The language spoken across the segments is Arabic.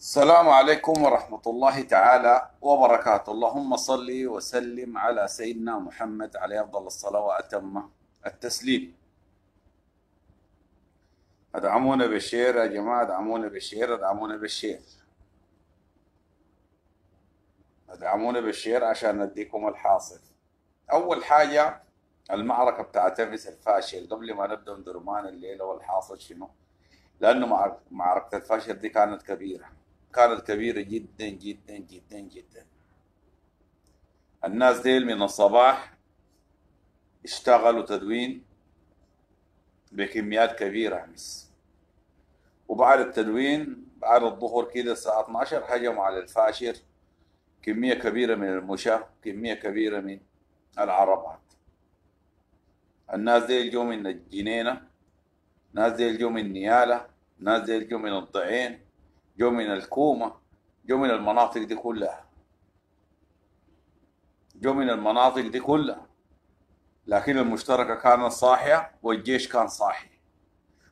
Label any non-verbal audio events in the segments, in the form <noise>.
السلام عليكم ورحمة الله تعالى وبركاته اللهم صلي وسلم على سيدنا محمد عليه أفضل الصلاة وأتم التسليم ادعمونا بالشير يا جماعة ادعمونا بالشير ادعمونا بالشير ادعمونا بالشير عشان نديكم الحاصل أول حاجة المعركة بتاعت تفس الفاشل قبل ما نبدأ درمان الليلة والحاصل شنو لأنه معركة الفاشل دي كانت كبيرة كانت كبيرة جدا جدا جدا جدا الناس ديل من الصباح اشتغلوا تدوين بكميات كبيرة أمس وبعد التدوين بعد الظهر كده الساعة 12 هجموا على الفاشر كمية كبيرة من المشاة كمية كبيرة من العربات الناس ديل جو من الجنينة ناس ديل جو من نيالة ناس ديل جو من الضعين جو من الكومة جو من المناطق دي كلها جو من المناطق دي كلها لكن المشتركة كانت صاحية والجيش كان صاحي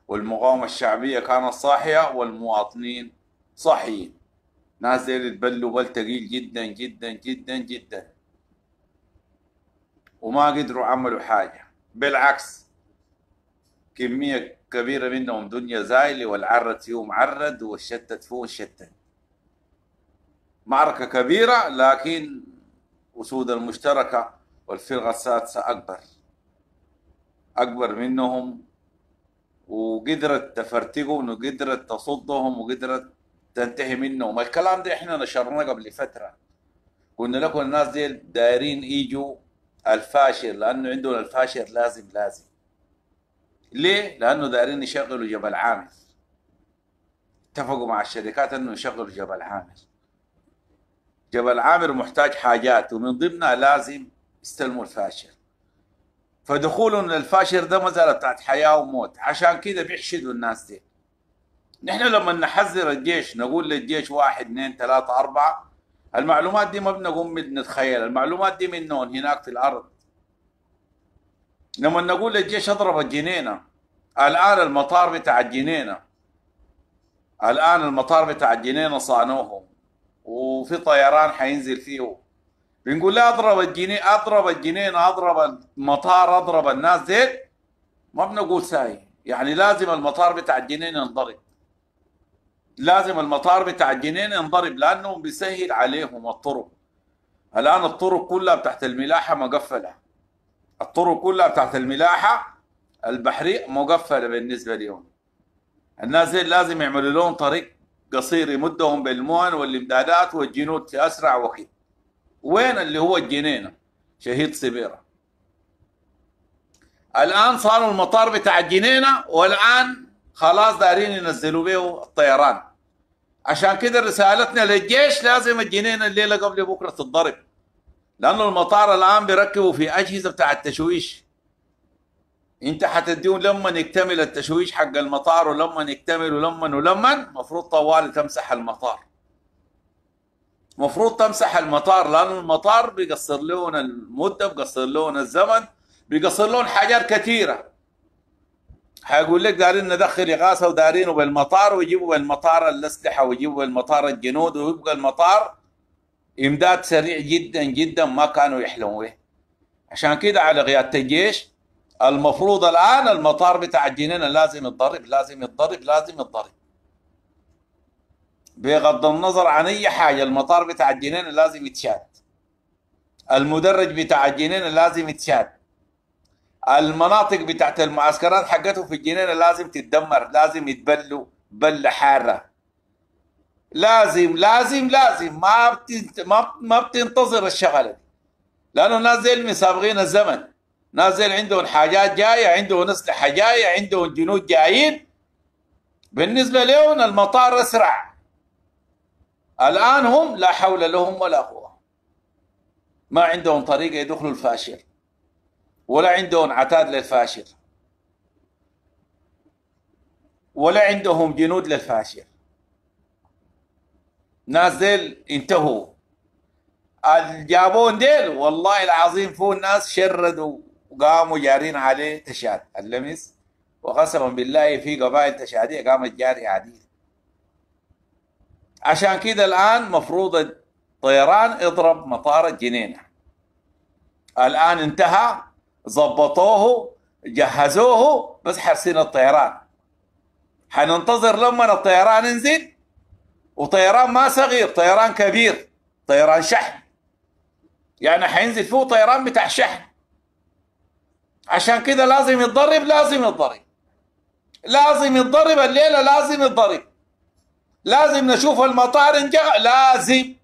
والمقاومة الشعبية كانت صاحية والمواطنين صاحيين ناس دي تبلوا بل تقيل جدا جدا جدا جدا وما قدروا عملوا حاجة بالعكس كمية كبيرة منهم دنيا زايلة والعرد فيهم عرد والشتت فيهم شتت معركة كبيرة لكن أسود المشتركة والفرقة السادسة أكبر أكبر منهم وقدرت تفرتقهم وقدرت تصدهم وقدرت تنتهي منهم الكلام ده احنا نشرناه قبل فترة قلنا لكم الناس دي دايرين يجوا الفاشل لأنه عندهم الفاشل لازم لازم ليه؟ لأنه دايرين يشغلوا جبل عامر اتفقوا مع الشركات أنه يشغلوا جبل عامر جبل عامر محتاج حاجات ومن ضمنها لازم يستلموا الفاشر فدخولهم للفاشر ده مسألة بتاعت حياة وموت عشان كده بيحشدوا الناس دي نحن لما نحذر الجيش نقول للجيش واحد اثنين ثلاثة أربعة المعلومات دي ما بنقوم نتخيل المعلومات دي منهم هناك في الأرض لما نقول للجيش اضرب الجنينة الآن المطار بتاع الجنينة الآن المطار بتاع الجنينة صانوه وفي طيران حينزل فيه بنقول لا اضرب الجنينة اضرب الجنينة اضرب المطار اضرب الناس ديل ما بنقول ساي يعني لازم المطار بتاع الجنينة ينضرب لازم المطار بتاع الجنينة ينضرب لأنه بيسهل عليهم الطرق الآن الطرق كلها بتاعت الملاحة مقفلة الطرق كلها بتاعت الملاحة البحرية مقفلة بالنسبة لهم الناس لازم يعملوا لهم طريق قصير يمدهم بالموان والامدادات والجنود في اسرع وقت وين اللي هو الجنينه شهيد سبيره الان صاروا المطار بتاع الجنينه والان خلاص دارين ينزلوا به الطيران عشان كده رسالتنا للجيش لازم الجنينه الليله قبل بكره تتضرب لانه المطار الان بيركبوا في اجهزه بتاع التشويش انت هتديهم لما نكتمل التشويش حق المطار ولما نكتمل ولما ولما المفروض طوالي تمسح المطار المفروض تمسح المطار لأن المطار بيقصر لون المدة بيقصر لون الزمن بيقصر لون حاجات كثيرة حيقول لك دارين ندخل إغاثة ودارينه بالمطار ويجيبوا بالمطار الأسلحة ويجيبوا بالمطار الجنود ويبقى المطار إمداد سريع جدا جدا ما كانوا يحلموا به عشان كده على قيادة الجيش المفروض الآن المطار بتاع الجنينة لازم يتضرب لازم يتضرب لازم يتضرب بغض النظر عن أي حاجة المطار بتاع الجنينة لازم يتشاد المدرج بتاع الجنينة لازم يتشاد المناطق بتاعت المعسكرات حقته في الجنينة لازم تتدمر لازم يتبلوا بلة حارة لازم لازم لازم ما ما بتنتظر الشغلة دي لأنه الناس دي مسابقين الزمن نازل عندهم حاجات جايه عندهم اسلحه جايه عندهم جنود جايين بالنسبه لهم المطار اسرع الان هم لا حول لهم ولا قوه ما عندهم طريقه يدخلوا الفاشر ولا عندهم عتاد للفاشر ولا عندهم جنود للفاشر نازل انتهوا الجابون ديل والله العظيم فوق ناس شردوا قاموا جارين عليه تشاد اللمس وقسما بالله في قبائل تشادية قامت جاري عديد عشان كده الآن مفروض الطيران يضرب مطار الجنينة الآن انتهى ظبطوه جهزوه بس حرسين الطيران حننتظر لما الطيران ينزل وطيران ما صغير طيران كبير طيران شحن يعني حينزل فوق طيران بتاع شحن عشان كده لازم يتضرب لازم يتضرب لازم يتضرب الليلة لازم يتضرب لازم نشوف المطار انجا لازم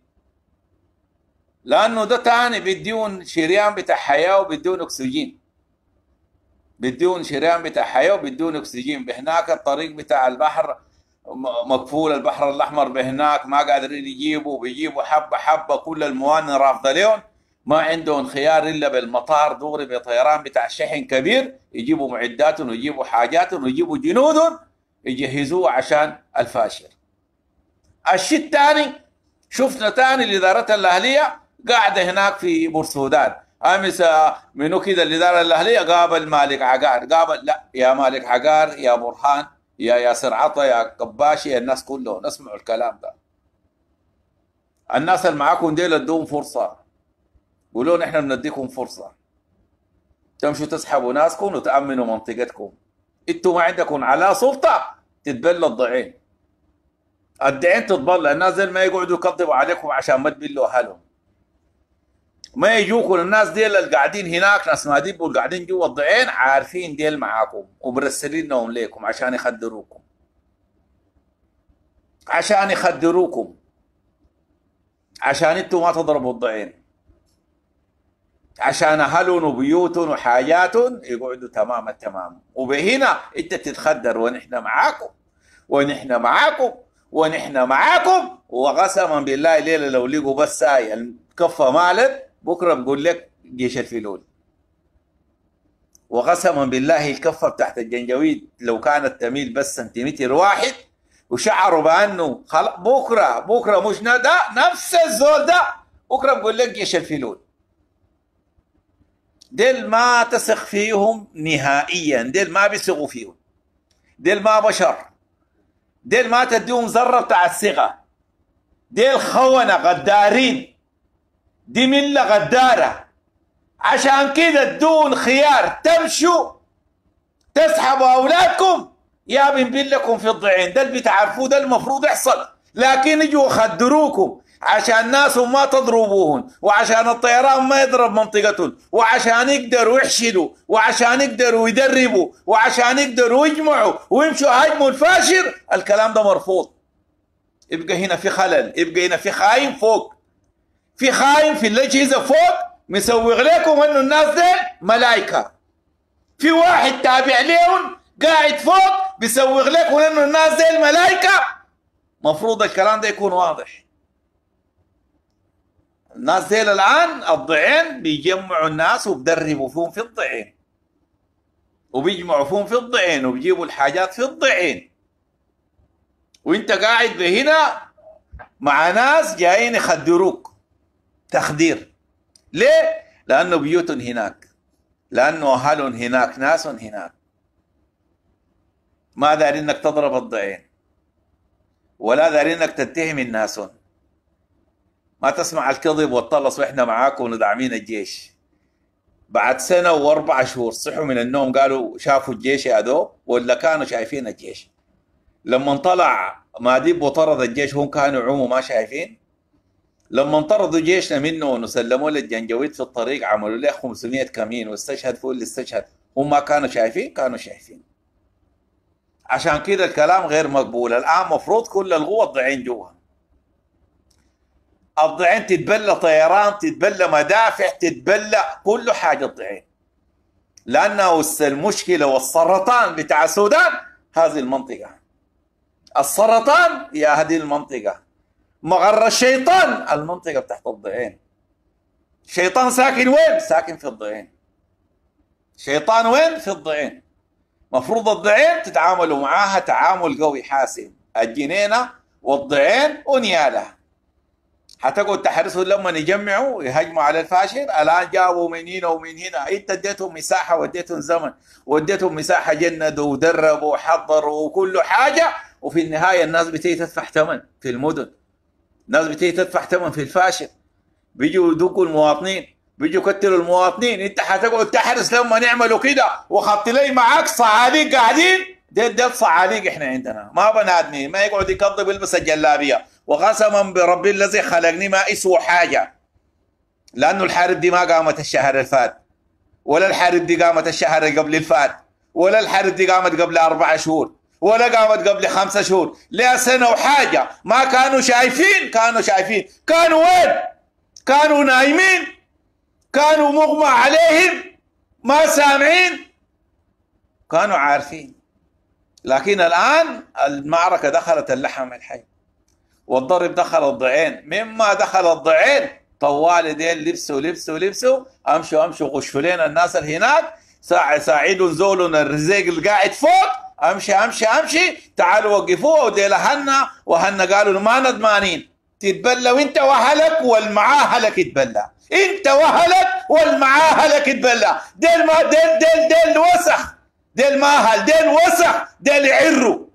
لأنه ده تاني بيديون شريان بتاع حياة وبيديون أكسجين بيديون شريان بتاع حياة وبيديون أكسجين بهناك الطريق بتاع البحر مقفول البحر الأحمر بهناك ما قادرين يجيبوا بيجيبوا حبة حبة كل الموانئ رافضة ليهم ما عندهم خيار الا بالمطار دغري بطيران بتاع شحن كبير يجيبوا معداتهم ويجيبوا حاجاتهم ويجيبوا جنودهم يجهزوه عشان الفاشل الشيء الثاني شفنا ثاني الاداره الاهليه قاعده هناك في بورسودان امس آه، منو كده الاداره الاهليه قابل مالك عقار قابل لا يا مالك عقار يا برهان يا ياسر عطا يا قباشي الناس كلهم اسمعوا الكلام ده الناس اللي معاكم ديل ادوهم فرصه قولوا نحن بنديكم فرصه تمشوا تسحبوا ناسكم وتامنوا منطقتكم انتوا ما عندكم على سلطه تتبلى الضعين الدعين تتبلى الناس ديل ما يقعدوا يكذبوا عليكم عشان ما تبلوا اهلهم ما يجوكم الناس ديل اللي قاعدين هناك ناس ماديب قاعدين جوا الضعين عارفين ديل معاكم ومرسلينهم ليكم عشان يخدروكم عشان يخدروكم عشان انتوا ما تضربوا الضعين عشان اهلهم وبيوتهم وحاجاتهم يقعدوا تمام التمام وبهنا انت تتخدر ونحن معاكم ونحن معاكم ونحن معاكم وقسما بالله ليله لو لقوا بس هاي الكفه مالت بكره بقول لك جيش الفلول وقسما بالله الكفه بتاعت الجنجويد لو كانت تميل بس سنتيمتر واحد وشعروا بانه خلق بكره بكره مش ده نفس الزول ده بكره بقول لك جيش الفلول ديل ما تثق فيهم نهائيا ديل ما بيثقوا فيهم ديل ما بشر ديل ما تديهم ذره بتاع الثقه ديل خونه غدارين دي مله غداره عشان كده تدون خيار تمشوا تسحبوا اولادكم يا بنبلكم في الضعين ده اللي بتعرفوه ده المفروض يحصل لكن يجوا يخدروكم عشان ناسهم ما تضربوهن وعشان الطيران ما يضرب منطقتهم وعشان يقدروا يحشدوا وعشان يقدروا يدربوا وعشان يقدروا يجمعوا ويمشوا هجموا الفاشر الكلام ده مرفوض يبقى هنا في خلل يبقى هنا في خاين فوق في خاين في الاجهزه فوق مسوغ لكم انه الناس دي ملائكه في واحد تابع لهم قاعد فوق بيسوغ لكم انه الناس دي ملائكه مفروض الكلام ده يكون واضح الناس ديل الآن الضعين بيجمعوا الناس وبدربوا فيهم في الضعين وبيجمعوا فيهم في الضعين وبيجيبوا الحاجات في الضعين وانت قاعد هنا مع ناس جايين يخدروك تخدير ليه؟ لأنه بيوت هناك لأنه أهل هناك ناس هناك ما داري انك تضرب الضعين ولا داري انك تتهم الناس ما تسمع الكذب والطلس واحنا معاكم وندعمين الجيش بعد سنة وأربع شهور صحوا من النوم قالوا شافوا الجيش يا ولا كانوا شايفين الجيش لما طلع ماديب وطرد الجيش هم كانوا عموا ما شايفين لما طردوا جيشنا منه ونسلموا للجنجويد في الطريق عملوا له 500 كمين واستشهد فوق اللي استشهد هم ما كانوا شايفين كانوا شايفين عشان كده الكلام غير مقبول الآن مفروض كل القوة ضعين جوا الضعين تتبلى طيران تتبلى مدافع تتبلى كل حاجة الضعين لأنه المشكلة والسرطان بتاع السودان هذه المنطقة السرطان يا هذه المنطقة مغر الشيطان المنطقة تحت الضعين شيطان ساكن وين؟ ساكن في الضعين شيطان وين؟ في الضعين مفروض الضعين تتعاملوا معاها تعامل قوي حاسم الجنينة والضعين ونيالها حتقعد تحرسهم لما يجمعوا يهجموا على الفاشل الان جابوا من هنا ومن هنا انت اديتهم مساحه واديتهم زمن واديتهم مساحه جندوا ودربوا وحضروا وكل حاجه وفي النهايه الناس بتيجي تدفع ثمن في المدن الناس بتيجي تدفع ثمن في الفاشل بيجوا يدقوا المواطنين بيجوا يقتلوا المواطنين انت حتقعد تحرس لما يعملوا كده وخط لي معاك صعادين قاعدين دي دي الصعاليق احنا عندنا ما بنادمي ما يقعد يكضب يلبس الجلابيه وقسما بربي الذي خلقني ما اسوى حاجه لانه الحارب دي ما قامت الشهر الفات ولا الحارب دي قامت الشهر قبل الفات ولا الحارب دي قامت قبل اربع شهور ولا قامت قبل خمسة شهور لها سنة وحاجة ما كانوا شايفين كانوا شايفين كانوا وين كانوا نايمين كانوا مغمى عليهم ما سامعين كانوا عارفين لكن الآن المعركة دخلت اللحم الحي والضرب دخل الضعين مما دخل الضعين طوال دين لبسوا لبسوا لبسوا امشوا امشوا غشوا لنا الناس اللي هناك ساعة زول الرزيق اللي قاعد فوق امشي امشي امشي تعالوا وقفوه وديل هنا وهنا قالوا ما ندمانين تتبلى وانت واهلك والمعاهلك يتبلى انت واهلك والمعاهلك يتبلى ديل ما ديل ديل ديل وسخ ديل ماهل ديل وسع ديل عرو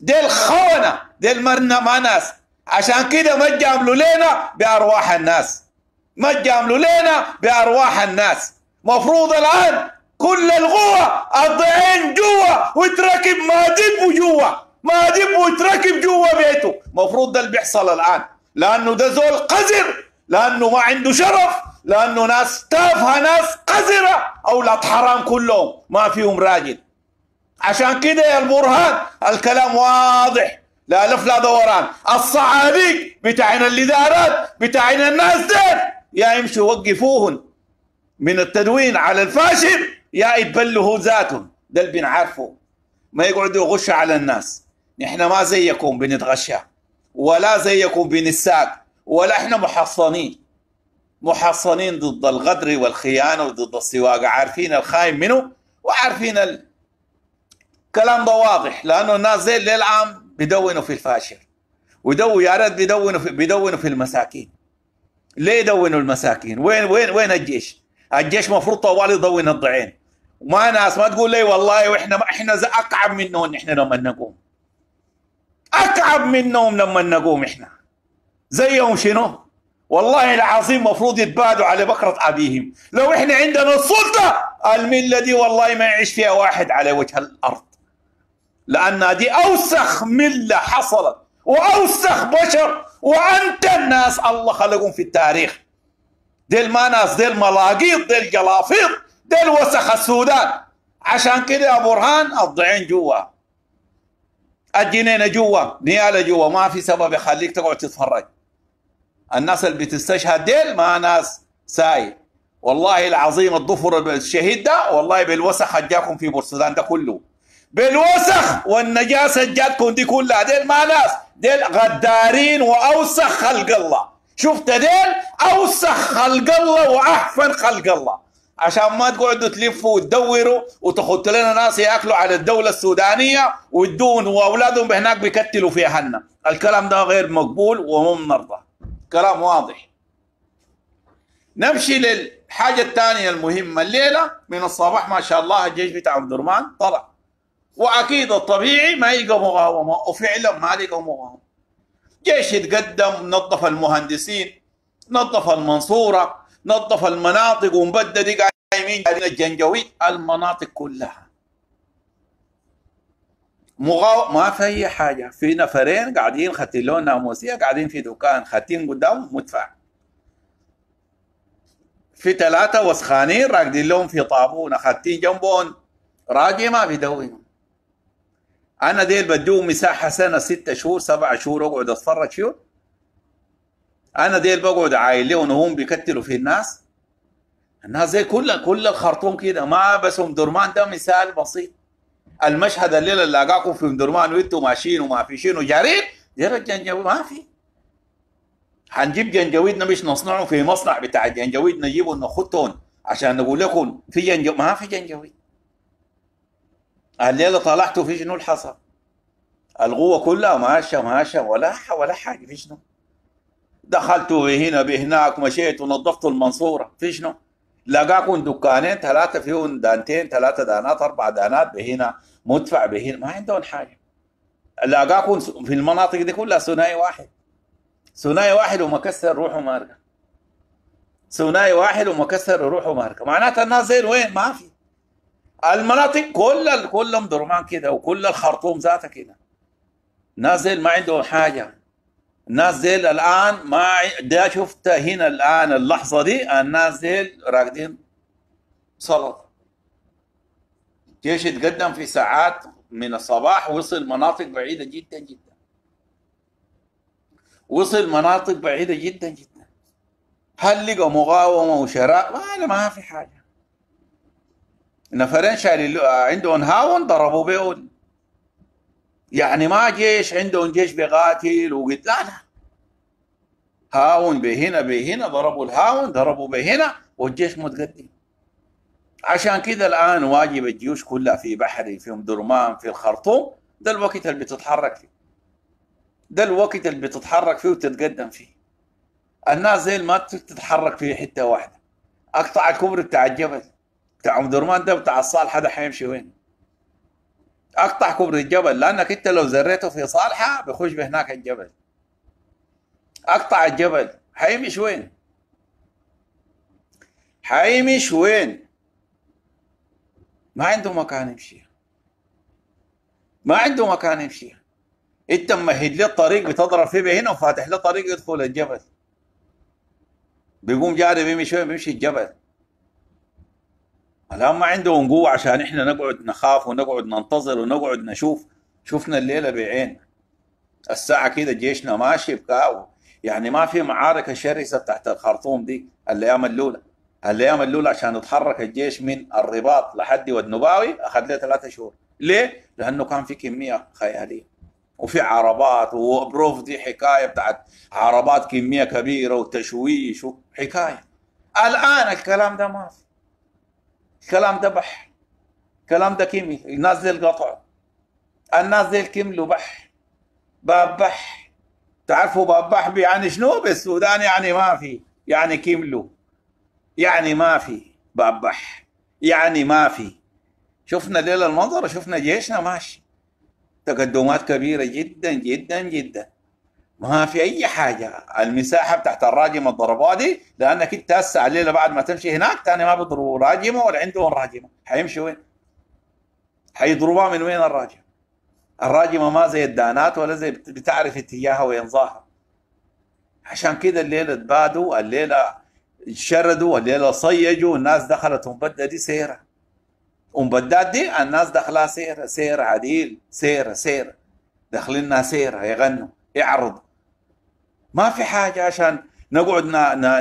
ديل خونة ديل مرنا ما ناس عشان كده ما تجاملوا لنا بأرواح الناس ما تجاملوا لنا بأرواح الناس مفروض الآن كل القوة الضعين جوا وتركب ما مادب جوا ما مادب وتركب جوا بيته مفروض ده اللي بيحصل الآن لأنه ده زول قذر لانه ما عنده شرف لانه ناس تافهه ناس قذره اولاد حرام كلهم ما فيهم راجل عشان كده يا البرهان الكلام واضح لا لف لا دوران الصعاليق اللي الادارات بتاعنا الناس ديل يا يمشوا وقفوهن من التدوين على الفاشل يا يتبلهوا ذاتهم ده اللي بنعرفه ما يقعدوا يغشوا على الناس نحن ما زيكم بنتغشى ولا زيكم بنساق ولا احنا محصنين محصنين ضد الغدر والخيانة وضد السواقة عارفين الخاين منه وعارفين ال... الكلام ده واضح لأنه الناس زي الليل عام بيدونوا في الفاشر ويدو يا ريت بيدونوا في بيدونوا في المساكين ليه يدونوا المساكين؟ وين وين وين الجيش؟ الجيش مفروض طوال يدون الضعين وما ناس ما تقول لي والله واحنا احنا اكعب منهم احنا لما نقوم اكعب منهم لما نقوم احنا زيهم شنو والله العظيم مفروض يتبادوا على بكرة أبيهم لو إحنا عندنا السلطة الملة دي والله ما يعيش فيها واحد على وجه الأرض لأن دي أوسخ ملة حصلت وأوسخ بشر وأنت الناس الله خلقهم في التاريخ ديل ما ناس ديل ملاقيط ديل جلافيط ديل وسخ السودان عشان كده يا برهان الضعين جوا الجنينة جوا نيالة جوا ما في سبب يخليك تقعد تتفرج الناس اللي بتستشهد ديل ما ناس ساي والله العظيم الضفر الشهيد ده والله بالوسخ جاكم في بورسودان ده كله بالوسخ والنجاسه جاتكم دي كلها ديل ما ناس ديل غدارين واوسخ خلق الله شفت ديل اوسخ خلق الله واحفن خلق الله عشان ما تقعدوا تلفوا وتدوروا وتخطوا لنا ناس ياكلوا على الدوله السودانيه ويدون واولادهم هناك بيكتلوا في اهلنا الكلام ده غير مقبول ومو منرضى كلام واضح نمشي للحاجة الثانية المهمة الليلة من الصباح ما شاء الله الجيش بتاع عبد طلع وأكيد الطبيعي ما يلقى مقاومة وفعلا ما لقى مقاومة جيش يتقدم نظف المهندسين نظف المنصورة نظف المناطق ومبدد قايمين الجنجويد المناطق كلها مغاو... ما في اي حاجه في نفرين قاعدين لون ناموسيه قاعدين في دكان خاتين قدام مدفع في ثلاثه وسخانين راقدين لهم في طابونه خاتين جنبهم راجي ما بيدوي انا ديل بدوهم مساحه سنه ستة شهور سبعة شهور اقعد اتفرج فيهم انا ديل بقعد عايل لهم وهم بيكتلوا في الناس الناس زي كل كل الخرطوم كده ما بس ام درمان ده مثال بسيط المشهد الليله اللي لقاكم في مدرمان وانتم ماشيين وما في شنو جارين جرى الجنجويد ما في هنجيب جنجويدنا مش نصنعه في مصنع بتاع الجنجويد نجيبه نخطون عشان نقول لكم في جنجويد ما في جنجويد الليله طلعتوا في شنو الحصل القوه كلها ماشيه ماشيه ولا ولا حاجه في شنو دخلتوا هنا بهناك مشيت ونظفتوا المنصوره في شنو لقاكم دكانين ثلاثه فيهم دانتين ثلاثه دانات اربع دانات بهنا مدفع بهنا ما عندهم حاجه لقاكم في المناطق دي كلها ثنائي واحد ثنائي واحد ومكسر روحه ماركه ثنائي واحد ومكسر روحه ماركه معناتها الناس زين وين ما في المناطق كل كلهم درمان كده وكل الخرطوم ذاتها كده ناس زين ما عندهم حاجه الناس ديل الان ما ده شفت هنا الان اللحظه دي الناس ديل راقدين سلطه جيش اتقدم في ساعات من الصباح وصل مناطق بعيده جدا جدا وصل مناطق بعيده جدا جدا هل لقى مقاومه وشراء ما ما في حاجه نفرين شاري عندهم هاون ضربوا بيهم يعني ما جيش عندهم جيش بيقاتل وقلت لا لا هاون بهنا بهنا ضربوا الهاون ضربوا بهنا والجيش متقدم عشان كده الان واجب الجيوش كلها في بحري في ام درمان في الخرطوم ده الوقت اللي بتتحرك فيه ده الوقت اللي بتتحرك فيه وتتقدم فيه الناس زي ما تتحرك في حته واحده اقطع الكوبري بتاع الجبل بتاع ام درمان ده بتاع الصالح ده حيمشي وين؟ اقطع كبر الجبل لانك انت لو زريته في صالحه بيخش بهناك الجبل اقطع الجبل حيمش وين حيمش وين ما عنده مكان يمشي ما عنده مكان يمشي انت ممهد له الطريق بتضرب فيه هنا وفاتح له طريق يدخل الجبل بيقوم جاري بيمشي وين بيمشي الجبل الان ما عندهم قوه عشان احنا نقعد نخاف ونقعد ننتظر ونقعد نشوف شفنا الليله بعين الساعه كده جيشنا ماشي بكاو يعني ما في معارك شرسه تحت الخرطوم دي الايام الاولى الايام الاولى عشان يتحرك الجيش من الرباط لحد والنباوي اخذ له ثلاثة شهور ليه؟ لانه كان في كميه خياليه وفي عربات وبروف دي حكايه بتاعت عربات كميه كبيره وتشويش وحكايه الان الكلام ده ما في الكلام ده بح الكلام ده كيمي الناس دي القطع الناس كملوا الكمل وبح بح تعرفوا باب بح يعني شنو بالسودان يعني ما في يعني كملوا يعني ما في باب بح يعني ما في شفنا ليلة المنظر شفنا جيشنا ماشي تقدمات كبيرة جدا جدا جدا ما في اي حاجه المساحه بتاعت الراجم الضربه دي لانك انت هسه الليله بعد ما تمشي هناك ثاني ما بيضربوا راجمه ولا عندهم راجمه حيمشي وين؟ حيضربوها من وين الراجمه؟ الراجمه ما زي الدانات ولا زي بتعرف اتجاهها وين ظاهر عشان كده الليله تبادوا الليله شردوا الليله صيجوا الناس دخلت مبدده دي سيره ومبدات دي الناس دخلها سيره سيره عديل سيره سيره داخلينها سيره يغنوا يعرض ما في حاجة عشان نقعد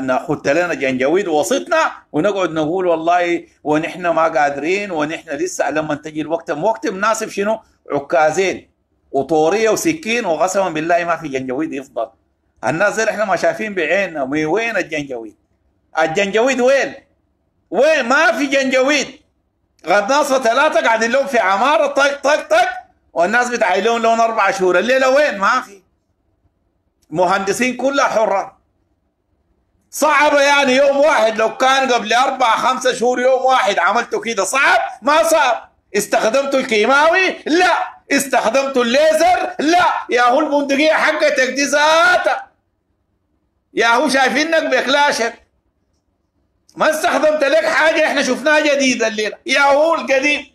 ناخذ لنا جنجويد وسطنا ونقعد نقول والله ونحن ما قادرين ونحن لسه لما تجي الوقت وقت مناسب شنو عكازين وطوريه وسكين وقسما بالله ما في جنجويد يفضل الناس احنا ما شايفين بعيننا وين الجنجويد الجنجويد وين وين ما في جنجويد غناصة ثلاثة قاعدين لهم في عمارة طق طق طق والناس بتعيلون لون أربع شهور الليلة وين ما في مهندسين كلها حره صعب يعني يوم واحد لو كان قبل أربع خمسة شهور يوم واحد عملته كده صعب ما صعب استخدمت الكيماوي لا استخدمت الليزر لا يا هو البندقية حقتك دي ذاتها يا هو شايفينك بكلاشك ما استخدمت لك حاجة احنا شفناها جديدة الليلة يا هو القديم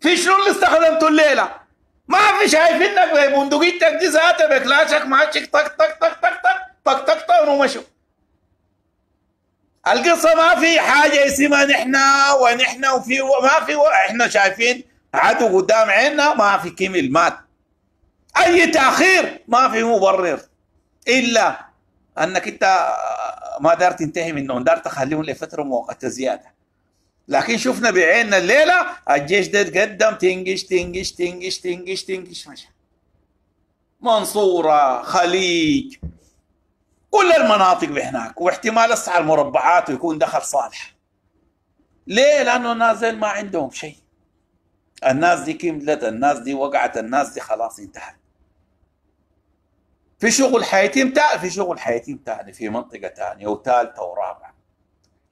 في شنو اللي استخدمته الليلة ما في شايفينك بندقيتك دي ذاتها بكلاشك ماشي طق طق طق طق طق طق طق طق ومشوا القصه ما في حاجه اسمها نحن ونحن وفي ما في احنا شايفين عدو قدام عيننا ما في كمل مات اي تاخير ما في مبرر الا انك انت ما دار تنتهي منهم دار تخليهم لفتره مؤقته زياده لكن شفنا بعيننا الليله الجيش ده تقدم تنقش تنقش تنقش تنقش تنقش مشى منصوره خليج كل المناطق بهناك هناك واحتمال اسعى المربعات ويكون دخل صالح ليه؟ لانه الناس زين ما عندهم شيء الناس دي كملت الناس دي وقعت الناس دي خلاص انتهت في شغل حياتي تاني في شغل حياتي تاني في منطقه تانية وثالثه ورابعه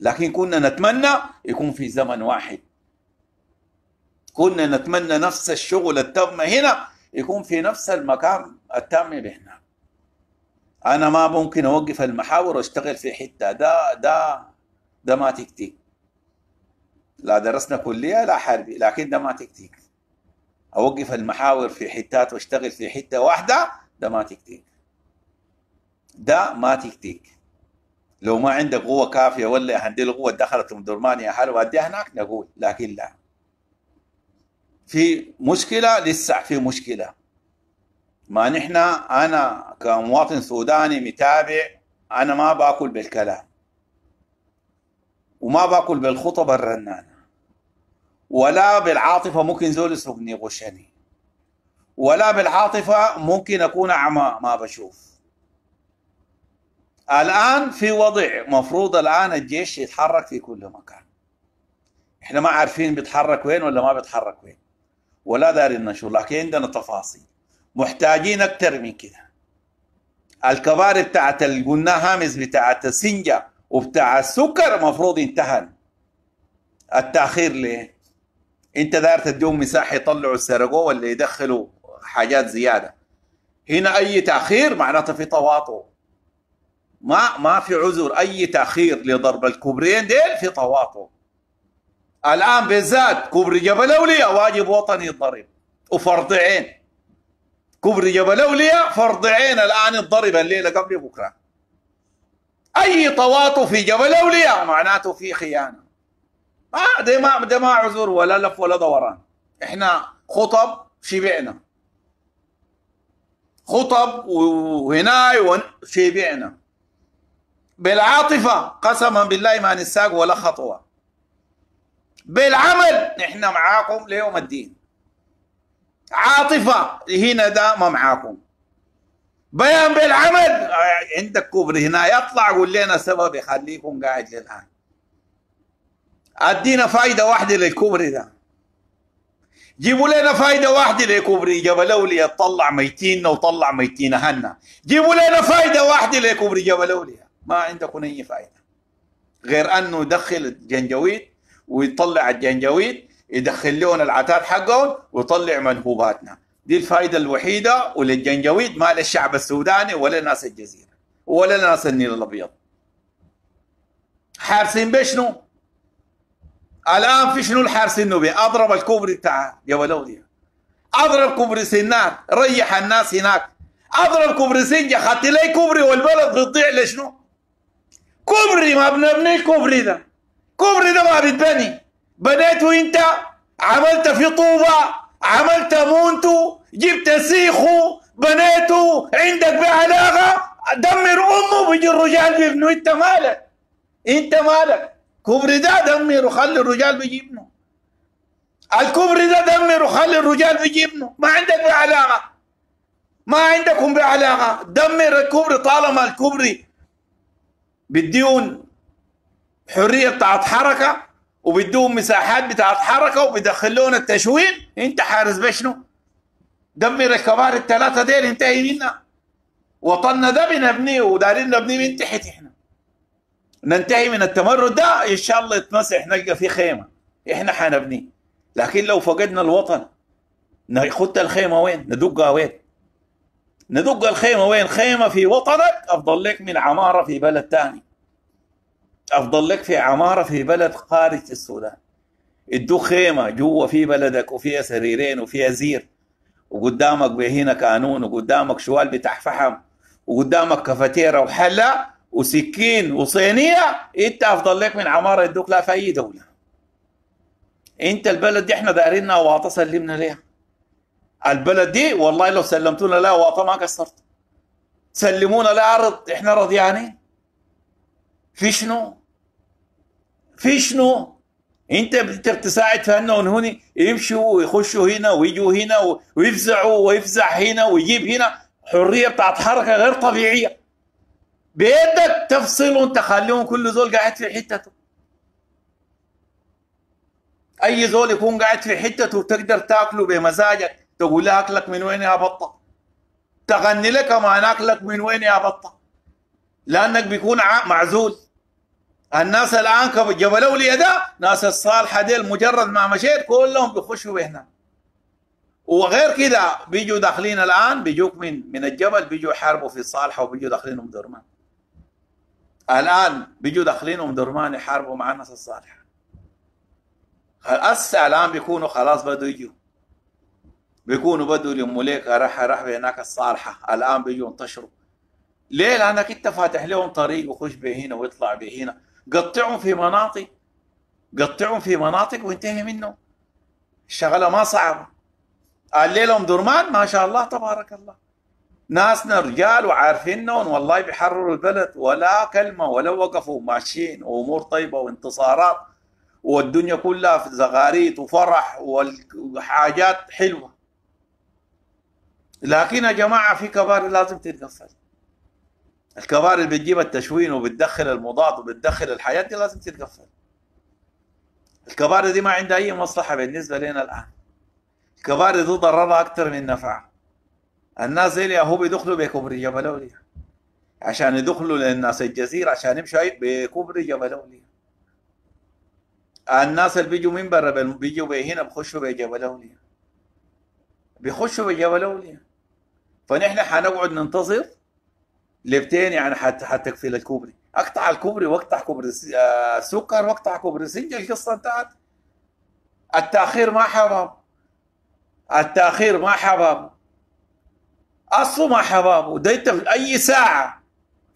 لكن كنا نتمنى يكون في زمن واحد كنا نتمنى نفس الشغل التام هنا يكون في نفس المكان التام هنا انا ما ممكن اوقف المحاور واشتغل في حته ده ده ده ما تكتيك لا درسنا كليه لا حربي لكن ده ما تكتيك اوقف المحاور في حتات واشتغل في حته واحده ده ما تكتيك ده ما تكتيك لو ما عندك قوه كافيه ولا هندي القوه دخلت ام درمان يا وادي هناك نقول لكن لا في مشكله لسه في مشكله ما نحن انا كمواطن سوداني متابع انا ما باكل بالكلام وما باكل بالخطب الرنانه ولا بالعاطفه ممكن زول يسرقني يغشني ولا بالعاطفه ممكن اكون اعمى ما بشوف الآن في وضع مفروض الآن الجيش يتحرك في كل مكان احنا ما عارفين بيتحرك وين ولا ما بيتحرك وين ولا دارين شو لكن عندنا تفاصيل محتاجين أكثر من كده الكبار بتاعت اللي قلناها هامز بتاعت السنجة وبتاع السكر مفروض انتهى التأخير ليه؟ انت داير تديهم مساحة يطلعوا السرقوه ولا يدخلوا حاجات زيادة هنا أي تأخير معناته في تواطؤ ما ما في عذر اي تاخير لضرب الكوبريين ديل في تواطؤ الان بالذات كوبري جبل اولياء واجب وطني الضرب وفرض عين كوبري جبل اولياء فرض عين الان الضرب الليله قبل بكره اي تواطؤ في جبل اولياء معناته في خيانه ما ده ما ده ما عذر ولا لف ولا دوران احنا خطب شبعنا خطب وهناي شبعنا بالعاطفة قسما بالله ما نساق ولا خطوة بالعمل نحن معاكم ليوم الدين عاطفة هنا ده ما معاكم بيان بالعمل عندك كوبري هنا يطلع قول لنا سبب يخليكم قاعد للآن ادينا فايدة واحدة للكوبري ده جيبوا لنا فايدة واحدة لكوبري أولي طلع ميتين وطلع ميتين هنا جيبوا لنا فايدة واحدة لكوبري أولي ما عندكم اي فائده غير انه يدخل الجنجويد ويطلع الجنجويد يدخل لهم العتاد حقهم ويطلع منهوباتنا دي الفائده الوحيده وللجنجويد ما للشعب السوداني ولا ناس الجزيره ولا ناس النيل الابيض حارسين بشنو؟ الان في شنو الحارسين به؟ اضرب الكوبري بتاع جبل اوديا اضرب كوبري سنار ريح الناس هناك اضرب كوبري جا خدت لي كوبري والبلد بتضيع لشنو؟ كوبري ما بنبني كبري ده كوبري ده ما بيتبني بنيته انت عملت في طوبة عملت مونتو جبت سيخو بنيته عندك بعلاقة دمر أمه بيجي الرجال بيبنوا انت مالك انت مالك كوبري ده دمر وخلي الرجال بيجيبنوا الكوبري ده دمر وخلي الرجال بيجيبنوا ما عندك بعلاقة ما عندكم بعلاقة دمر الكوبري طالما الكوبري بيديهم حريه بتاعت حركه وبيدوهم مساحات بتاعت حركه وبيدخلونا التشوين انت حارس بشنو؟ دمر الكبار الثلاثه دي انتهي منا وطننا ده بنبنيه ودارين نبنيه من تحت احنا ننتهي من التمرد ده ان شاء الله يتمسح نلقى في خيمه احنا حنبنيه لكن لو فقدنا الوطن ناخد الخيمه وين؟ ندقها وين؟ ندق الخيمة وين خيمة في وطنك أفضل لك من عمارة في بلد تاني أفضل لك في عمارة في بلد خارج السودان ادو خيمة جوا في بلدك وفيها سريرين وفيها زير وقدامك بهنا كانون وقدامك شوال بتاع فحم وقدامك كافيتيرا وحلة وسكين وصينية انت افضل لك من عمارة يدوك لا في اي دولة انت البلد دي احنا دارينها واتصل لمنا ليها البلد دي والله لو سلمتونا لا وقتها ما كسرت سلمونا لا عرض احنا رضي يعني في شنو في شنو انت انت بتساعد في هنا يمشوا ويخشوا هنا ويجوا هنا ويفزعوا ويفزع هنا ويجيب هنا حريه بتاعت حركه غير طبيعيه بيدك وانت خليهم كل زول قاعد في حتته اي زول يكون قاعد في حتته وتقدر تاكله بمزاجك تقول اكلك من وين يا بطه تغني لك ما اكلك من وين يا بطه لانك بيكون معزول الناس الان جبلوا لي ده ناس الصالحه ديل مجرد ما مشيت كلهم بيخشوا بهنا وغير كده بيجوا داخلين الان بيجوك من من الجبل بيجوا يحاربوا في الصالحه وبيجوا داخلين ام درمان الان بيجوا داخلين ام درمان يحاربوا مع الناس الصالحه هسه الان بيكونوا خلاص بدوا يجوا بيكونوا بدوا يلموا لك راح هناك الصالحة الآن بيجوا ينتشروا ليه؟ لأنك أنت فاتح لهم طريق وخش به هنا ويطلع به هنا قطعهم في مناطق قطعهم في مناطق وانتهي منهم الشغلة ما صعبة قال لهم درمان ما شاء الله تبارك الله ناسنا رجال وعارفينهم والله بيحرروا البلد ولا كلمة ولا وقفوا ماشيين وأمور طيبة وانتصارات والدنيا كلها في زغاريت وفرح وحاجات حلوة لكن يا جماعه في كبار لازم تتقفل الكبار اللي بتجيب التشوين وبتدخل المضاد وبتدخل الحياه دي لازم تتقفل الكبار دي ما عندها اي مصلحه بالنسبه لنا الان الكبار دي ضررها اكثر من نفعها الناس زي هو بيدخلوا بكبر جبل اولي عشان يدخلوا للناس الجزيرة عشان يمشوا بكبر جبل اولي الناس اللي بيجوا من برا بيجوا بهنا بخشوا بجبل اولي بيخشوا بجبل أولي. فنحن حنقعد ننتظر لبتين يعني حتى حتى تقفل الكوبري اقطع الكوبري واقطع كوبري آه، السكر واقطع كوبري سنجة القصه انتهت التاخير ما حرام التاخير ما حرام اصله ما حرام وده انت في اي ساعه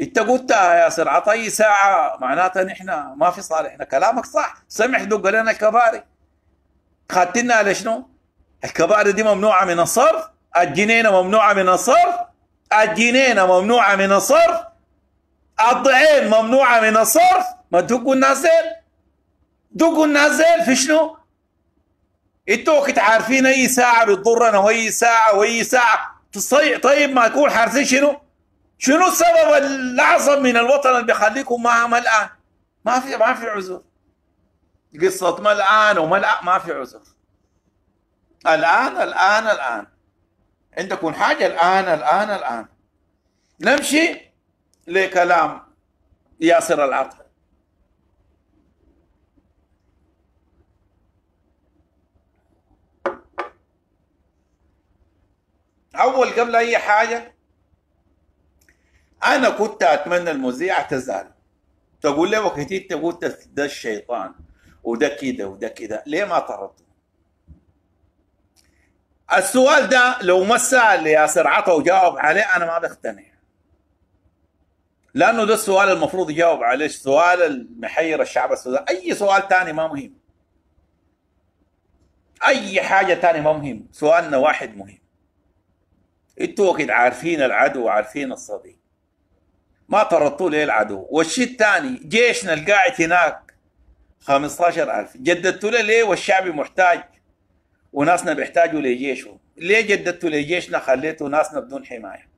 انت قلتها يا عطى اي ساعه معناتها نحن ما في صالحنا كلامك صح سمح دق لنا الكباري على لشنو؟ الكباري دي ممنوعه من الصرف الجنينة ممنوعة من الصرف الجنينة ممنوعة من الصرف الضعين ممنوعة من الصرف ما تدقوا الناس ديل دقوا الناس ديل في شنو؟ انتوا كنت عارفين اي ساعة بتضرنا واي ساعة واي ساعة طيب ما تكون حارسين شنو؟ شنو السبب الاعظم من الوطن اللي بيخليكم ما الان؟ ما في ما في عذر قصة ملآن الان ما في عذر الآن الآن الآن عندكم حاجة الآن الآن الآن نمشي لكلام ياسر العطا أول قبل أي حاجة أنا كنت أتمنى المذيعة تزال تقول لي وقتي تقول ده الشيطان وده كده وده كده ليه ما طردته السؤال ده لو ما سال ياسر عطا وجاوب عليه انا ما بقتنع لانه ده السؤال المفروض يجاوب عليه سؤال المحير الشعب السوداني اي سؤال ثاني ما مهم اي حاجه ثانيه ما مهم سؤالنا واحد مهم انتوا وقت عارفين العدو وعارفين الصديق ما طردتوا ليه العدو والشيء الثاني جيشنا القاعد هناك 15000 جددتوا ليه ليه والشعب محتاج وناسنا بيحتاجوا لجيشه ليه جددتوا لجيشنا خليتوا ناسنا بدون حمايه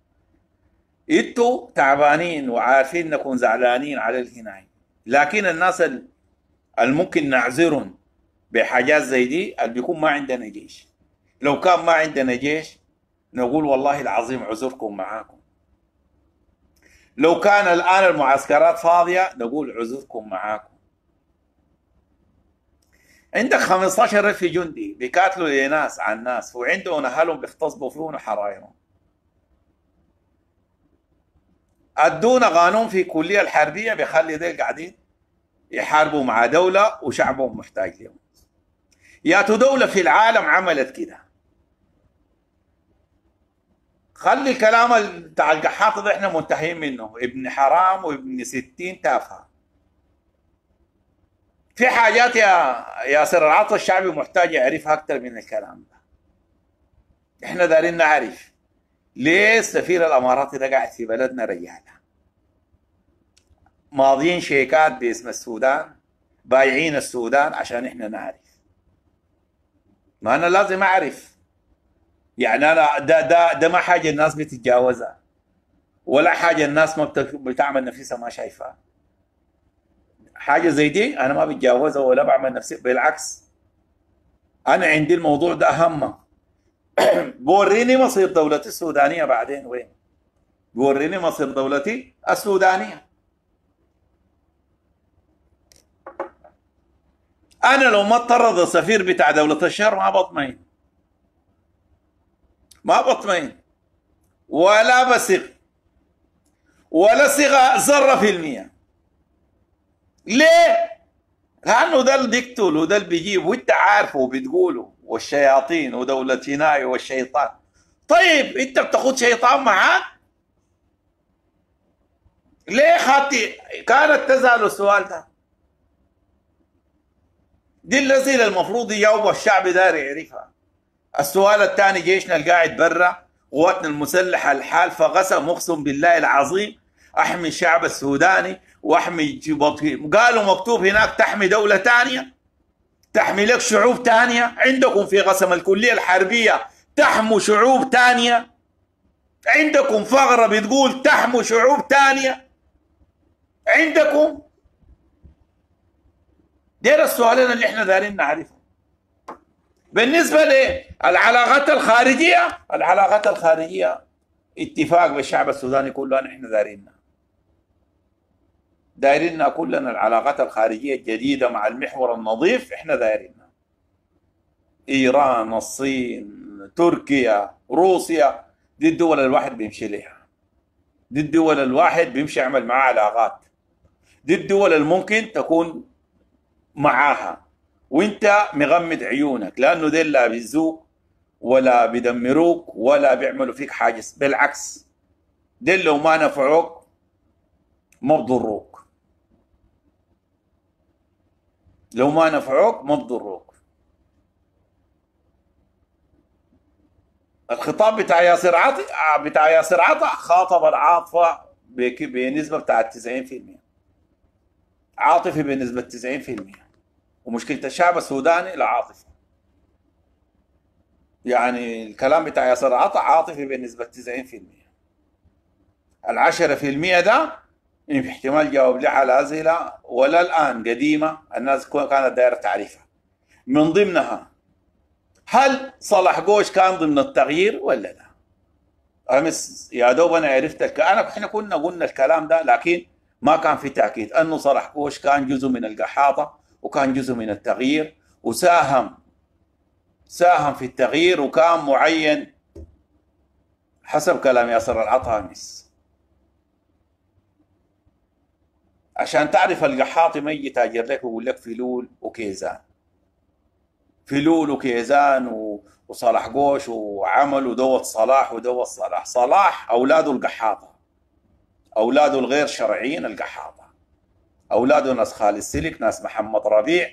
انتوا تعبانين وعارفين نكون زعلانين على الهناية لكن الناس الممكن نعذرهم بحاجات زي دي اللي بيكون ما عندنا جيش لو كان ما عندنا جيش نقول والله العظيم عذركم معاكم لو كان الان المعسكرات فاضيه نقول عذركم معاكم عندك 15 ألف جندي بيقاتلوا لناس عن ناس وعندهم أهلهم بيختصبوا فيهم وحرايرهم ادونا قانون في الكلية الحربية بيخلي ديل قاعدين يحاربوا مع دولة وشعبهم محتاج لهم يا دولة في العالم عملت كده خلي كلام بتاع القحاط ده احنا منتهين منه ابن حرام وابن ستين تافهه في حاجات يا ياسر العطل الشعبي محتاج يعرفها اكثر من الكلام ده احنا دارين نعرف ليه السفير الاماراتي ده قاعد في بلدنا رجالها ماضيين شيكات باسم السودان بايعين السودان عشان احنا نعرف ما انا لازم اعرف يعني انا ده ده ده ما حاجه الناس بتتجاوزها ولا حاجه الناس ما بتعمل نفسها ما شايفاها حاجه زي دي انا ما بتجاوزها ولا بعمل نفسي بالعكس انا عندي الموضوع ده اهم <clears throat> بوريني مصير دولتي السودانيه بعدين وين بوريني مصير دولتي السودانيه انا لو ما اطرد السفير بتاع دوله الشهر ما بطمئن ما بطمئن ولا بسق ولا ثقه ذره في المئه ليه؟ لأنه ده اللي بيقتل وده اللي بيجيب وأنت عارفه وبتقوله والشياطين ودولة هناي والشيطان طيب أنت بتاخد شيطان معاه؟ ليه خاطي كانت تسأل السؤال ده؟ دي الأسئلة المفروض يجاوبها الشعب داير يعرفها السؤال الثاني جيشنا القاعد برا قواتنا المسلحة الحالفة فقسم أقسم بالله العظيم أحمي الشعب السوداني واحمي قالوا مكتوب هناك تحمي دولة ثانية تحمي لك شعوب ثانية عندكم في قسم الكلية الحربية تحموا شعوب ثانية عندكم فغرة بتقول تحموا شعوب ثانية عندكم دير السؤالين اللي احنا دارين نعرفه بالنسبة للعلاقات الخارجية العلاقات الخارجية اتفاق بالشعب السوداني كله احنا دارينها دايرين كلنا العلاقات الخارجية الجديدة مع المحور النظيف احنا دايرينها ايران الصين تركيا روسيا دي الدول الواحد بيمشي لها دي الدول الواحد بيمشي يعمل معاها علاقات دي الدول الممكن تكون معاها وانت مغمد عيونك لانه دي لا بيزوك ولا بيدمروك ولا بيعملوا فيك حاجز بالعكس دي لو ما نفعوك ما بضروك لو ما نفعوك ما بضروك الخطاب بتاع ياسر عطا بتاع ياسر عطا خاطب العاطفه بنسبه بتاعت 90% عاطفي بنسبه 90% ومشكله الشعب السوداني العاطفه يعني الكلام بتاع ياسر عطا عاطفي بنسبه 90% العشرة في المية ده يعني في احتمال جاوب لي على اسئله ولا الان قديمه الناس كانت دايره تعريفها من ضمنها هل صلاح قوش كان ضمن التغيير ولا لا؟ امس يا دوب انا عرفت الك... انا احنا كنا قلنا الكلام ده لكن ما كان في تاكيد انه صلاح قوش كان جزء من القحاطه وكان جزء من التغيير وساهم ساهم في التغيير وكان معين حسب كلام ياسر العطا امس عشان تعرف القحاطي ما يجي تاجر لك ويقول لك فلول وكيزان فلول وكيزان و... وصلاح قوش وعمل ودوت صلاح ودوت صلاح صلاح اولاده القحاطه اولاده الغير شرعيين القحاطه اولاده ناس خالد سلك ناس محمد ربيع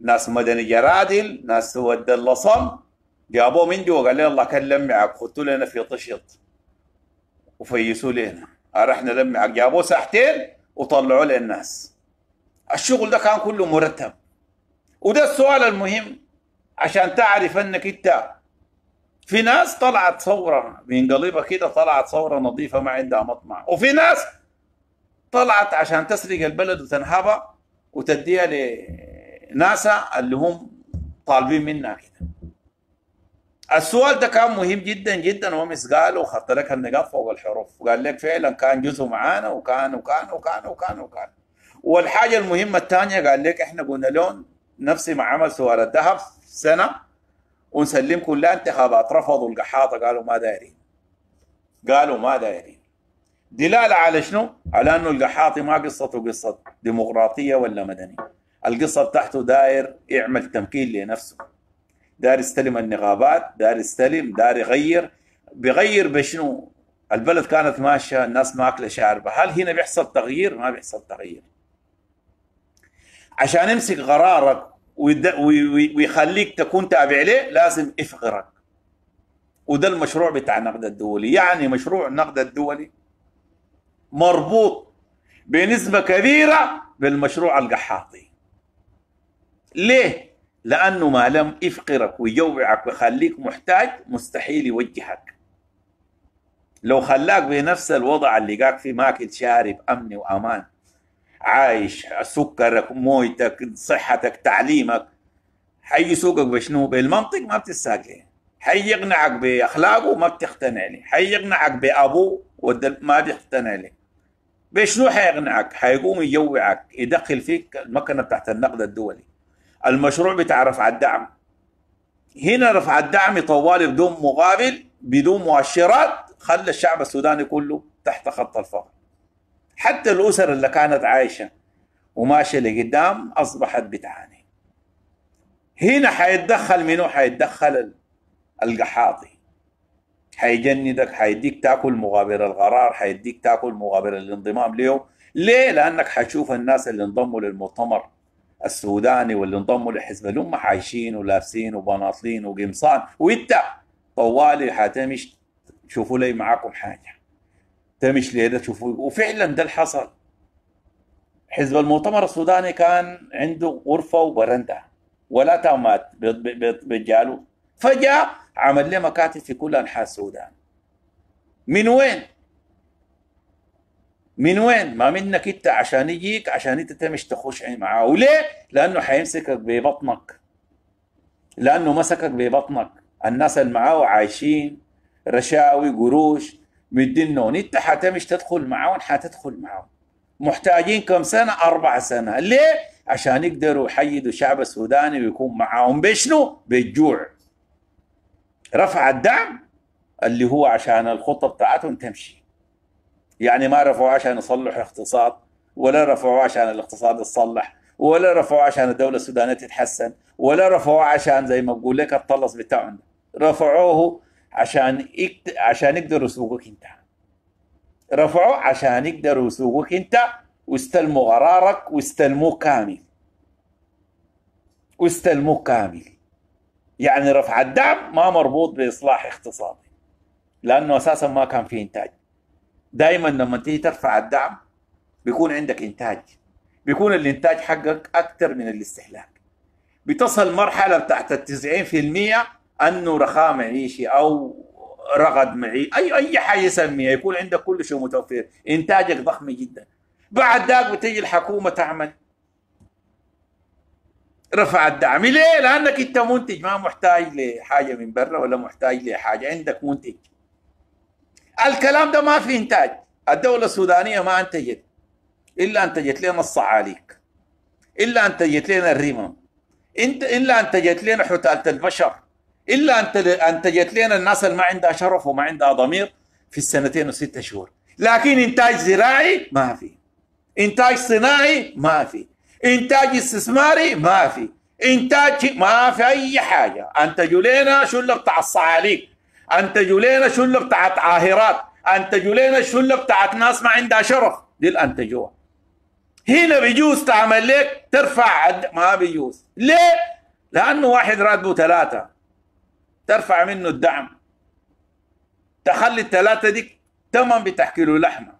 ناس مدني جرادل ناس سود اللصم جابوه من جوا قال لنا الله كلم معك خدتوا لنا في طشط وفيسوا لنا رحنا لمعك جابوه ساعتين وطلعوا للناس الشغل ده كان كله مرتب وده السؤال المهم عشان تعرف انك انت في ناس طلعت ثورة بينقلبها كده طلعت ثورة نظيفة ما عندها مطمع وفي ناس طلعت عشان تسرق البلد وتنهبها وتديها لناسا اللي هم طالبين منها كده السؤال ده كان مهم جدا جدا ومس قال وخط لك النقاط فوق الحروف وقال لك فعلا كان جزء معانا وكان وكان وكان وكان وكان والحاجة المهمة الثانية قال لك احنا قلنا لهم نفسي ما عمل سوار الذهب سنة ونسلم كلها انتخابات رفضوا القحاطة قالوا ما دايرين قالوا ما دايرين دلالة على شنو؟ على انه القحاطي ما قصته قصة ديمقراطية ولا مدنية القصة بتاعته داير يعمل تمكين لنفسه دار يستلم النقابات دار يستلم دار يغير بيغير بشنو البلد كانت ماشيه الناس ماكله شاربه هل هنا بيحصل تغيير ما بيحصل تغيير عشان يمسك قرارك ويخليك تكون تابع له لازم يفقرك وده المشروع بتاع النقد الدولي يعني مشروع النقد الدولي مربوط بنسبة كبيرة بالمشروع القحاطي ليه؟ لأنه ما لم يفقرك ويجوعك ويخليك محتاج مستحيل يوجهك لو خلاك بنفس الوضع اللي قاك فيه ماكل شارب أمن وأمان عايش سكرك مويتك صحتك تعليمك حيسوقك بشنو بالمنطق ما بتستاقي حيقنعك بأخلاقه ما بتقتنع لي حيقنعك بأبوه ما بيقتنع لي بشنو حيقنعك حيقوم يجوعك يدخل فيك المكنة بتاعت النقد الدولي المشروع بتاع رفع الدعم هنا رفع الدعم طوالي بدون مقابل بدون مؤشرات خلى الشعب السوداني كله تحت خط الفقر حتى الأسر اللي كانت عايشة وماشية لقدام أصبحت بتعاني هنا حيتدخل منو حيتدخل القحاطي حيجندك حيديك تاكل مقابل القرار حيديك تاكل مقابل الانضمام ليه ليه لأنك حتشوف الناس اللي انضموا للمؤتمر السوداني واللي انضموا لحزب الأمة عايشين ولابسين وبناطلين وقمصان وانت طوالي حتمش شوفوا لي معاكم حاجة تمش لي تشوفوا وفعلا ده اللي حصل حزب المؤتمر السوداني كان عنده غرفة وبرندة ولا تامات بجاله فجأة عمل له مكاتب في كل أنحاء السودان من وين؟ من وين؟ ما منك انت عشان يجيك عشان انت مش تخش معاه وليه؟ لانه حيمسكك ببطنك لانه مسكك ببطنك الناس اللي معاه عايشين رشاوي قروش مدينهم انت حتمش تدخل معاهم حتدخل معاهم محتاجين كم سنه اربع سنه ليه؟ عشان يقدروا يحيدوا شعب السوداني ويكون معاهم بشنو؟ بالجوع رفع الدعم اللي هو عشان الخطه بتاعتهم تمشي يعني ما رفعوه عشان يصلحوا اقتصاد ولا رفعوه عشان الاقتصاد يتصلح ولا رفعوه عشان الدولة السودانية تتحسن ولا رفعوه عشان زي ما بقول لك الطلس بتاعهم رفعوه عشان يكت... عشان يقدروا يسوقوك انت رفعوه عشان يقدروا يسوقوك انت واستلموا قرارك واستلموه كامل واستلموه كامل يعني رفع الدعم ما مربوط باصلاح اقتصادي لانه اساسا ما كان في انتاج دائما لما تيجي ترفع الدعم بيكون عندك انتاج بيكون الانتاج حقك اكثر من الاستهلاك بتصل مرحله بتاعت ال 90% انه رخاء معيشي او رغد معي اي اي حاجه يسميها يكون عندك كل شيء متوفر انتاجك ضخم جدا بعد ذاك بتيجي الحكومه تعمل رفع الدعم ليه؟ لانك انت منتج ما محتاج لحاجه من برا ولا محتاج لحاجه عندك منتج الكلام ده ما في انتاج الدولة السودانية ما انتجت الا انتجت لنا الصعاليك الا انتجت لنا الرمم انت الا انتجت لنا حتالة البشر الا انتجت لنا الناس اللي ما عندها شرف وما عندها ضمير في السنتين وستة شهور لكن انتاج زراعي ما في انتاج صناعي ما في انتاج استثماري ما في انتاج ما في اي حاجه انتجوا لنا شله بتاع الصعاليك انتجوا لنا شله بتاعت عاهرات انتجوا لنا شله بتاعت ناس ما عندها شرف دي اللي انتجوها هنا بيجوز تعمل لك ترفع ما بيجوز ليه؟ لانه واحد راتبه ثلاثه ترفع منه الدعم تخلي الثلاثه دي تمام بتحكي له لحمه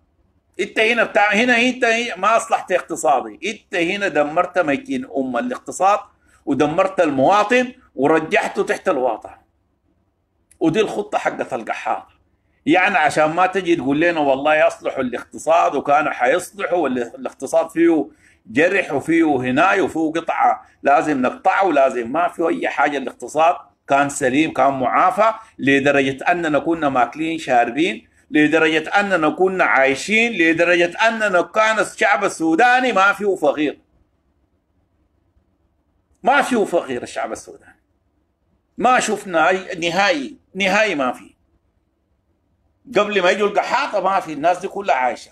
انت هنا بتاع هنا انت ما اصلحت اقتصادي انت هنا دمرت ميكين ام الاقتصاد ودمرت المواطن ورجعته تحت الواطه ودي الخطه حقت القحاط يعني عشان ما تجي تقول لنا والله يصلحوا الاقتصاد وكانوا حيصلحوا والاقتصاد فيه جرح وفيه هناي وفيه قطعه لازم نقطعه ولازم ما فيه اي حاجه الاقتصاد كان سليم كان معافى لدرجه اننا كنا ماكلين شاربين لدرجه اننا كنا عايشين لدرجه اننا كان الشعب السوداني ما فيه فقير ما فيه فقير الشعب السوداني ما شفنا أي نهائي نهائي ما في قبل ما يجوا القحاطه ما في الناس دي كلها عايشه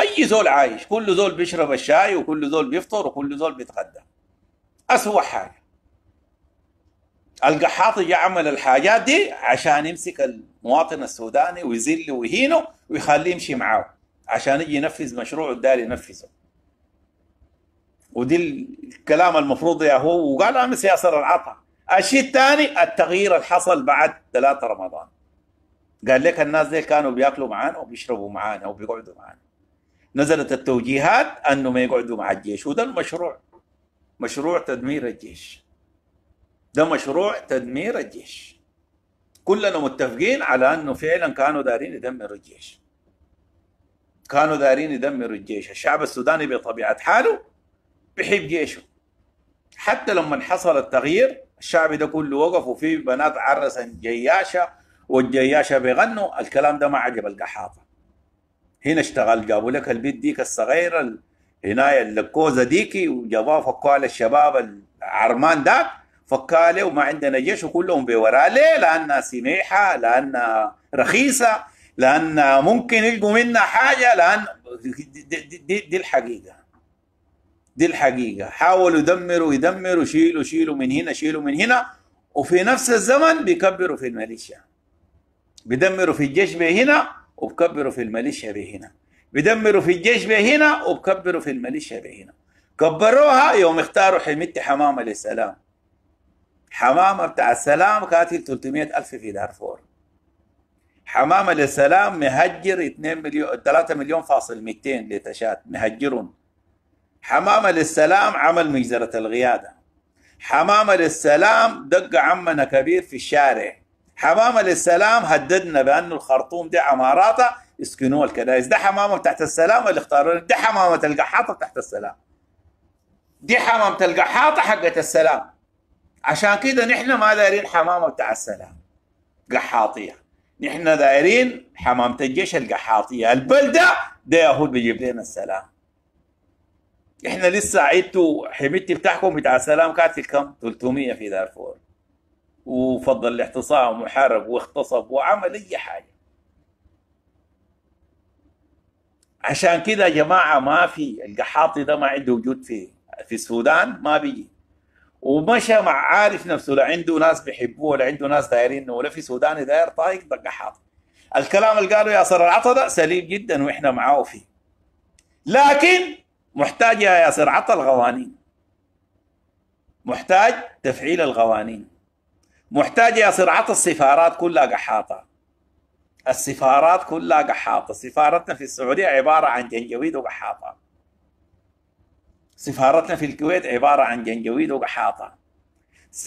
اي زول عايش كل زول بيشرب الشاي وكل زول بيفطر وكل زول بيتغدى اسوأ حاجه القحاط جاء عمل الحاجات دي عشان يمسك المواطن السوداني ويذله ويهينه ويخليه يمشي معاه عشان يجي ينفذ مشروعه الداري ينفذه ودي الكلام المفروض يا هو وقال امس ياسر العطا الشيء الثاني التغيير اللي حصل بعد ثلاثة رمضان قال لك الناس دي كانوا بياكلوا معانا وبيشربوا معانا وبيقعدوا معانا نزلت التوجيهات انه ما يقعدوا مع الجيش وده المشروع مشروع تدمير الجيش ده مشروع تدمير الجيش كلنا متفقين على انه فعلا كانوا دارين يدمروا الجيش كانوا دارين يدمروا الجيش الشعب السوداني بطبيعه حاله بحب جيشه حتى لما حصل التغيير الشعب ده كله وقف وفي بنات عرسن جياشه والجياشه بيغنوا الكلام ده ما عجب القحافة هنا اشتغل جابوا لك البيت ديك الصغيره هنا اللكوزه ديكي وجابوها فكوها على الشباب العرمان داك فكها وما عندنا جيش وكلهم بورا ليه؟ لانها سميحه لانها رخيصه لان ممكن يلقوا منها حاجه لان دي, دي, دي, دي الحقيقه دي الحقيقة حاولوا يدمروا يدمروا شيلوا شيلوا من هنا شيلوا من هنا وفي نفس الزمن بيكبروا في الميليشيا بيدمروا في الجيش هنا وبكبروا في الميليشيا هنا بيدمروا في الجيش هنا وبكبروا في الميليشيا هنا كبروها يوم اختاروا حميتي حمامة للسلام حمامة بتاع السلام قاتل 300 ألف في دارفور حمامة للسلام مهجر 2 مليون 3 مليون فاصل 200 لتشات مهجرون حمامة للسلام عمل مجزرة القيادة حمامة للسلام دق عمنا كبير في الشارع حمامة للسلام هددنا بأن الخرطوم دي عمارات يسكنوها الكنائس ده حمامة تحت السلام اللي اختاروها ده حمامة القحاطة تحت السلام دي حمامة القحاطة حقت السلام عشان كده نحن ما دايرين حمامة بتاع السلام قحاطية نحن دايرين حمامة الجيش القحاطية البلدة ده يهود بيجيب لنا السلام احنا لسه عدتوا حميتي بتاعكم بتاع سلام في كم 300 في دارفور وفضل الاعتصام وحارب واغتصب وعمل اي حاجه عشان كده يا جماعه ما في القحاطي ده ما عنده وجود في في السودان ما بيجي ومشى مع عارف نفسه لا عنده ناس بيحبوه ولا عنده ناس دايرينه ولا في سوداني داير طايق ده قحاطي الكلام اللي قاله ياسر العطا ده سليم جدا واحنا معاه فيه لكن محتاج يا ياسر عطى القوانين محتاج تفعيل القوانين محتاج يا عطى السفارات كلها قحاطة السفارات كلها قحاطة سفارتنا في السعودية عبارة عن جنجويد وقحاطة سفارتنا في الكويت عبارة عن جنجويد وقحاطة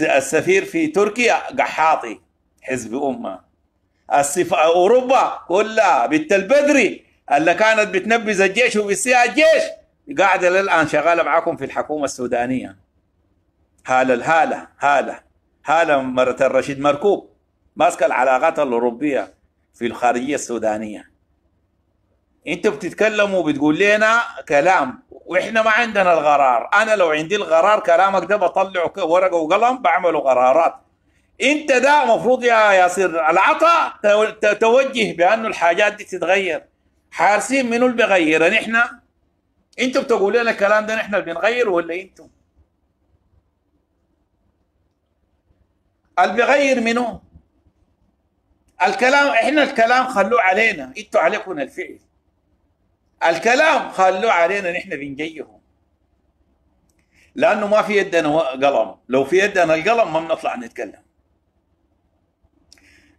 السفير في تركيا قحاطي حزب أمة السف... أوروبا كلها بنت البدري اللي كانت بتنبذ الجيش وبتسيع الجيش قاعدة للآن شغالة معكم في الحكومة السودانية هالة الهالة هالة هالة مرة الرشيد مركوب ماسكة العلاقات الأوروبية في الخارجية السودانية انتوا بتتكلموا بتقول لنا كلام واحنا ما عندنا القرار انا لو عندي القرار كلامك ده بطلعه ورقه وقلم بعمله قرارات انت ده مفروض يا ياسر العطاء توجه بانه الحاجات دي تتغير حارسين منو اللي بيغيرنا نحن انتوا بتقولوا لنا الكلام ده نحن بنغير ولا انتوا اللي بيغير منه الكلام احنا الكلام خلوه علينا انتوا عليكم الفعل الكلام خلوه علينا نحن بنجيهم لانه ما في يدنا قلم لو في يدنا القلم ما بنطلع نتكلم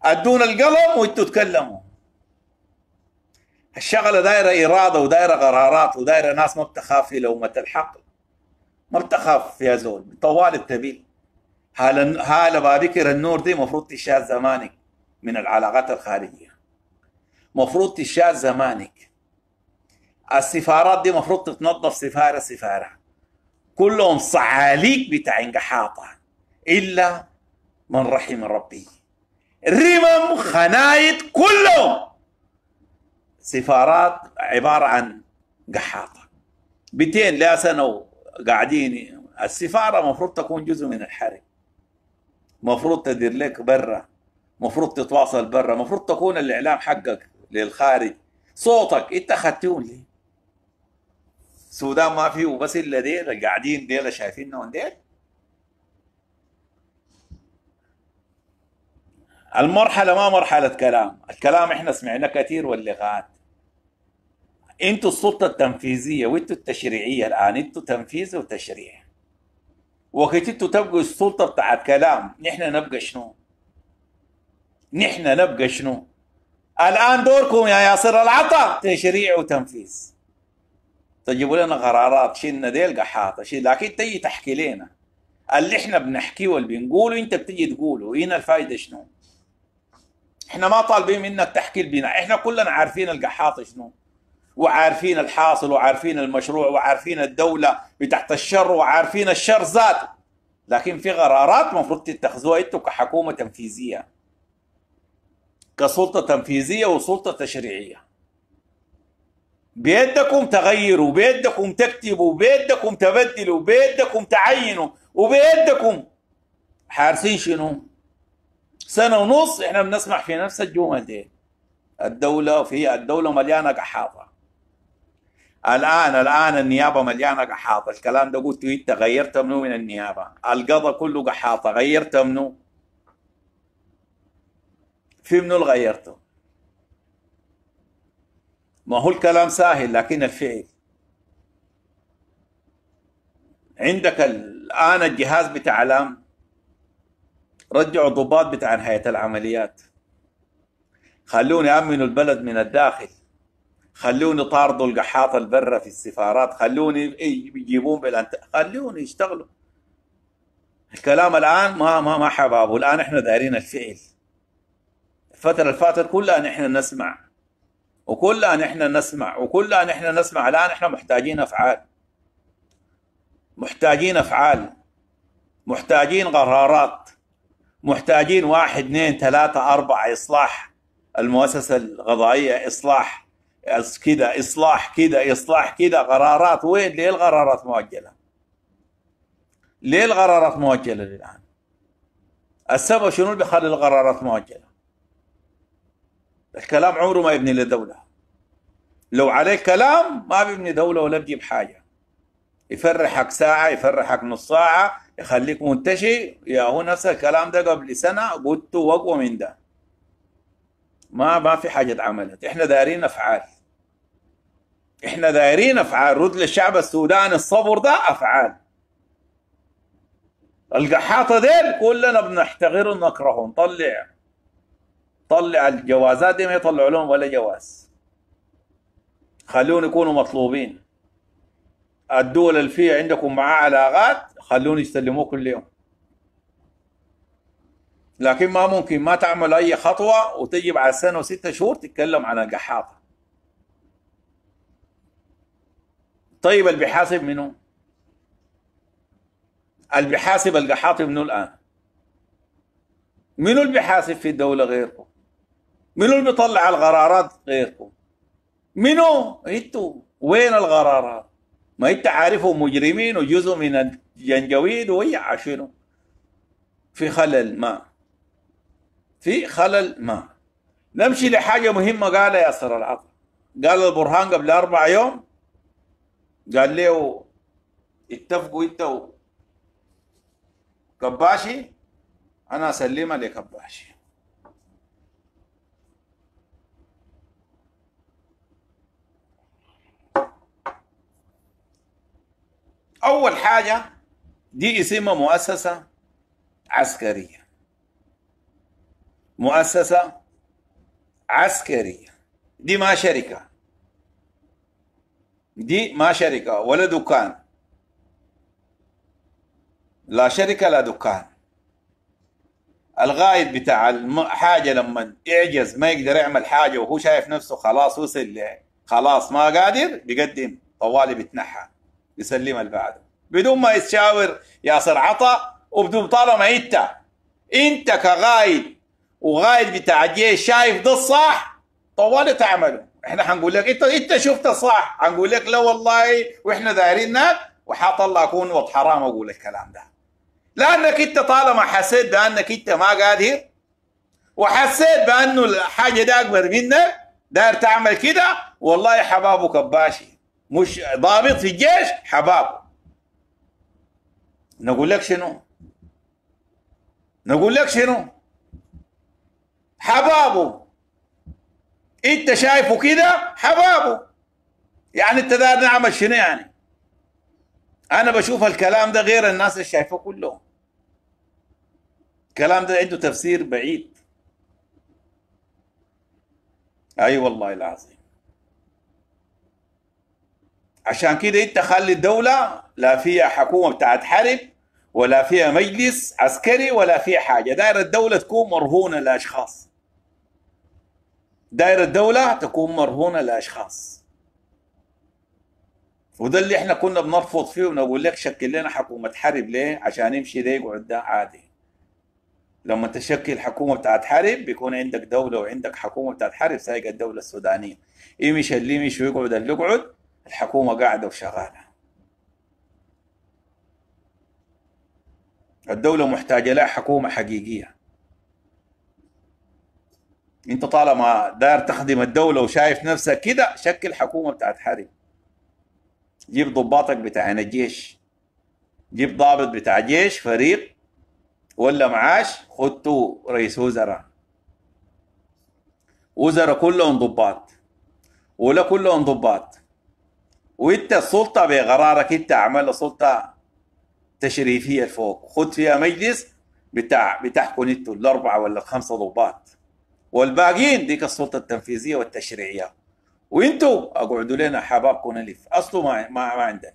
ادونا القلم وانتوا تكلموا الشغلة دايرة إرادة ودايرة قرارات ودايرة ناس ما بتخاف لومة الحق ما بتخاف يا زول طوال التبيل هالة هالا بابكر النور دي مفروض تشاهد زمانك من العلاقات الخارجية مفروض تشاهد زمانك السفارات دي مفروض تتنظف سفارة سفارة كلهم صعاليك بتاع انقحاطة إلا من رحم ربي رمم خنايد كلهم سفارات عبارة عن قحاطة بيتين لا سنة قاعدين السفارة مفروض تكون جزء من الحرب مفروض تدير لك برا مفروض تتواصل برا مفروض تكون الإعلام حقك للخارج صوتك انت اخذتهم ليه؟ السودان ما فيه بس الا ديل قاعدين ديل شايفينهم ديل المرحلة ما مرحلة كلام الكلام احنا سمعناه كثير واللغات انتوا السلطة التنفيذية وانتوا التشريعية الان انتوا تنفيذ وتشريع وقت انتوا تبقوا السلطة بتاعت كلام نحن نبقى شنو نحن نبقى شنو الان دوركم يا ياسر العطا تشريع وتنفيذ تجيبوا لنا قرارات شلنا ديل قحاطه شيل لكن تجي تحكي لنا اللي احنا بنحكيه واللي بنقوله انت بتجي تقوله هنا الفائده شنو؟ احنا ما طالبين منك تحكي البناء احنا كلنا عارفين القحاط شنو وعارفين الحاصل وعارفين المشروع وعارفين الدولة بتحت الشر وعارفين الشر ذاته لكن في قرارات مفروض تتخذوها انتوا كحكومة تنفيذية كسلطة تنفيذية وسلطة تشريعية بيدكم تغيروا بيدكم تكتبوا بيدكم تبدلوا بيدكم تعينوا وبيدكم حارسين شنو سنة ونص احنا بنسمع في نفس الجمل دي الدولة في الدولة مليانة قحاطة الآن الآن النيابة مليانة قحاطة الكلام ده قلت أنت غيرت منه من النيابة القضاء كله قحاطة غيرت منه في منو اللي غيرته ما هو الكلام سهل لكن الفعل عندك الآن الجهاز بتاع رجعوا الضباط بتاع نهاية العمليات خلوني أمنوا البلد من الداخل خلوني طاردوا القحاط البرة في السفارات خلوني إيه، يجيبون بالأنت خلوني يشتغلوا الكلام الآن ما ما ما حبابه الآن إحنا دايرين الفعل الفترة الفاتت كلها نحن نسمع وكلها نحن نسمع وكلها نحن نسمع الآن إحنا محتاجين أفعال محتاجين أفعال محتاجين قرارات محتاجين واحد اثنين ثلاثة أربعة إصلاح المؤسسة القضائية إصلاح كده إصلاح كده إصلاح كده قرارات وين ليه القرارات مؤجلة ليه القرارات مؤجلة الآن السبب شنو اللي بيخلي القرارات مؤجلة الكلام عمره ما يبني للدولة لو عليه كلام ما بيبني دولة ولا بيجيب حاجة يفرحك ساعة يفرحك نص ساعة خليك منتشي يا هو نفس الكلام ده قبل سنة قلت وقوة من ده ما ما في حاجة اتعملت احنا دايرين افعال احنا دايرين افعال رد للشعب السوداني الصبر ده افعال القحاطة ديل كلنا بنحتقرهم ونكرههم طلع طلع الجوازات دي ما يطلعوا لهم ولا جواز خلوهم يكونوا مطلوبين الدول اللي فيها عندكم معاه علاقات خلوني يستلموه كل يوم لكن ما ممكن ما تعمل اي خطوه وتجي بعد سنه وستة شهور تتكلم عن القحاطه طيب اللي بيحاسب منه اللي بيحاسب القحاطي منه الان منو اللي بيحاسب في الدوله غيركم منو اللي بيطلع القرارات غيركم منو انتوا وين القرارات ما انت عارفهم مجرمين وجزء من ينجويد ويع شنو في خلل ما في خلل ما نمشي لحاجة مهمة قال ياسر العقل قال البرهان قبل أربع يوم قال له اتفقوا انت كباشي أنا أسلمها لكباشي أول حاجة دي اسمها مؤسسة عسكرية مؤسسة عسكرية دي ما شركة دي ما شركة ولا دكان لا شركة لا دكان الغايد بتاع حاجة لما يعجز ما يقدر يعمل حاجة وهو شايف نفسه خلاص وصل خلاص ما قادر بيقدم طوالي بيتنحى يسلم اللي بعده بدون ما يتشاور ياسر عطا وبدون طالما انت انت كغايد وغايد بتاع الجيش شايف ده الصح طوالي تعمله احنا حنقول لك انت انت شفت الصح حنقول لك لا والله واحنا دايرينك الله اكون وقت حرام اقول الكلام ده لانك انت طالما حسيت بانك انت ما قادر وحسيت بانه الحاجه دي اكبر منك داير تعمل كده والله حبابه كباشي مش ضابط في الجيش حبابه نقول لك شنو نقول لك شنو حبابه انت شايفه كده حبابه يعني انت ده نعمل شنو يعني انا بشوف الكلام ده غير الناس اللي شايفه كلهم الكلام ده عنده تفسير بعيد اي أيوة والله العظيم عشان كده انت خلي الدولة لا فيها حكومة بتاعت حرب ولا فيها مجلس عسكري ولا فيها حاجة داير الدولة تكون مرهونة لأشخاص داير الدولة تكون مرهونة لأشخاص وده اللي احنا كنا بنرفض فيه ونقول لك شكل لنا حكومة حرب ليه عشان يمشي ده يقعد ده عادي لما تشكل حكومة بتاعت حرب بيكون عندك دولة وعندك حكومة بتاعت حرب سايقة الدولة السودانية يمشي إيه اللي يمشي ويقعد اللي يقعد الحكومة قاعدة وشغالة الدولة محتاجة لها حكومة حقيقية انت طالما دار تخدم الدولة وشايف نفسك كده شكل حكومة بتاعت حري جيب ضباطك بتاعين الجيش جيب ضابط بتاع جيش فريق ولا معاش خدته رئيس وزراء وزراء كلهم ضباط ولا كلهم ضباط وانت السلطة بقرارك انت عمل سلطة تشريفيه فوق خد فيها مجلس بتاع بتحكم انتوا الاربعه ولا الخمسه ضباط والباقيين ديك السلطه التنفيذيه والتشريعيه وانتوا اقعدوا لنا حبابكم نلف اصله ما, ما, ما عندنا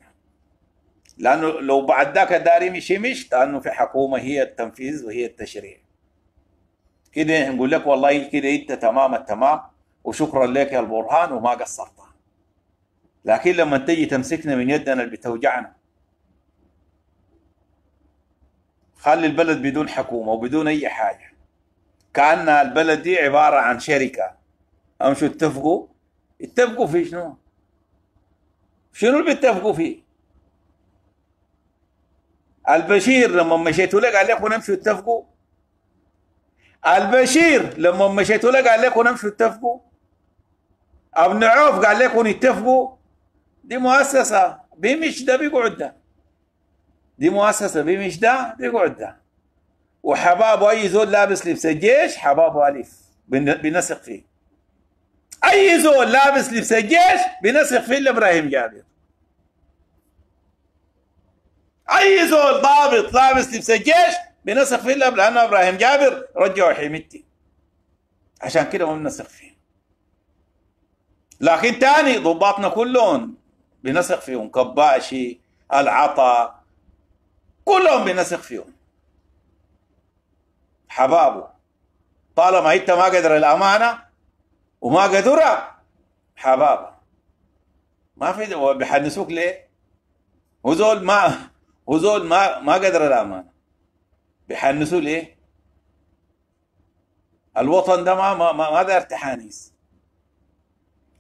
لانه لو بعد ذاك داري مشي مش لانه في حكومه هي التنفيذ وهي التشريع كده نقول لك والله كده انت تمام التمام وشكرا لك يا البرهان وما قصرت لكن لما تجي تمسكنا من يدنا اللي بتوجعنا خلي البلد بدون حكومه وبدون اي حاجه كانها البلد دي عباره عن شركه امشوا اتفقوا اتفقوا في شنو؟ شنو اللي بيتفقوا فيه؟ البشير لما مشيتوا لك قال لكم امشوا اتفقوا البشير لما مشيتوا لك قال لكم امشوا اتفقوا ابن عوف قال لكم اتفقوا دي مؤسسه بيمش ده بيقعد ده دي مؤسسه بمش ده بيقعد ده وحبابه اي زول لابس لبس الجيش حبابه الف بنثق فيه اي زول لابس لبس الجيش بنثق فيه لابراهيم جابر اي زول ضابط لابس لبس الجيش بنثق فيه لان ابراهيم جابر رجعوا حميتي عشان كده ما بنثق فيه لكن تاني ضباطنا كلهم بنثق فيهم كباشي العطا كلهم بينسخ فيهم حبابه طالما انت ما قدر الامانه وما قدر حبابه ما في بيحنسوك ليه؟ وزول ما وزول ما ما قدر الامانه بيحنسوه ليه؟ الوطن ده ما ما ما دار تحانيس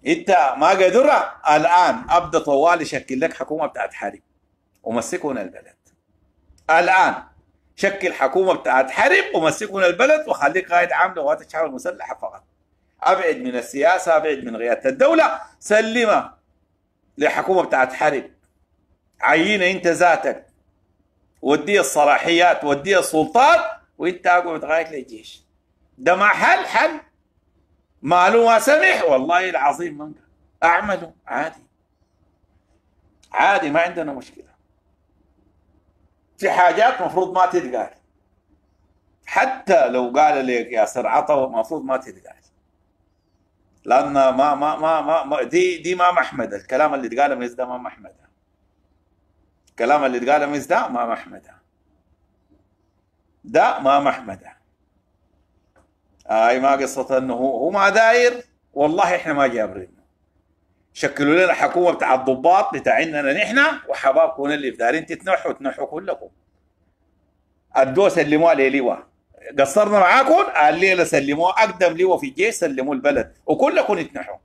انت ما قدر الان ابدا طوال يشكل لك حكومه بتاعت حريم ومسكون البلد الآن شكل حكومة بتاعت حرب ومسكوا من البلد وخليك قائد عام لغوات الشعب المسلحة فقط أبعد من السياسة أبعد من قيادة الدولة سلمها لحكومة بتاعت حرب عينة أنت ذاتك ودي الصلاحيات ودي السلطات وانت اقعد غايه للجيش ده ما حل حل ماله ما سمح والله العظيم ما اعمله عادي عادي ما عندنا مشكله في حاجات مفروض ما تتقال حتى لو قال لك يا سر عطا مفروض ما تتقال لان ما ما ما ما دي دي ما محمد الكلام اللي اتقال من ده ما محمد الكلام اللي اتقال من ده ما محمد ده ما محمد اي ما قصه انه هو ما داير والله احنا ما جابرين شكلوا لنا حكومه بتاع الضباط بتاعنا نحن وحبابكم اللي في دارين تتنحوا تنحوا كلكم الدو سلموها لواء قصرنا معاكم الليله سلموها اقدم لواء في الجيش سلموا البلد وكلكم اتنحوا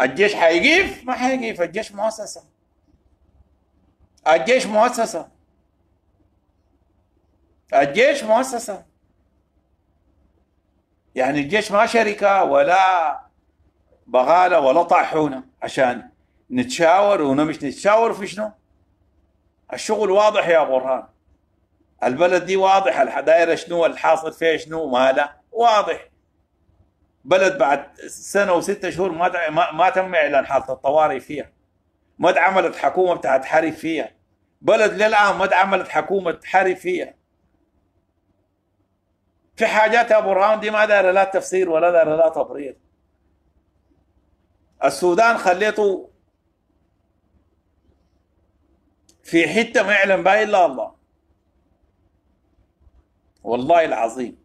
الجيش حيقيف ما حيقيف الجيش مؤسسه الجيش مؤسسه الجيش مؤسسه يعني الجيش ما شركه ولا بغالة ولا طاحونة عشان نتشاور ونمش نتشاور في شنو الشغل واضح يا برهان البلد دي واضح الحدائر شنو الحاصل فيها شنو ما لا واضح بلد بعد سنه وستة شهور ما ما تم اعلان حاله الطوارئ فيها ما عملت حكومه بتاعت حرب فيها بلد للان ما عملت حكومه حرب فيها في حاجات يا برهان دي ما دار لا تفسير ولا دار لا تبرير السودان خليته في حتة ما يعلم بها إلا الله والله العظيم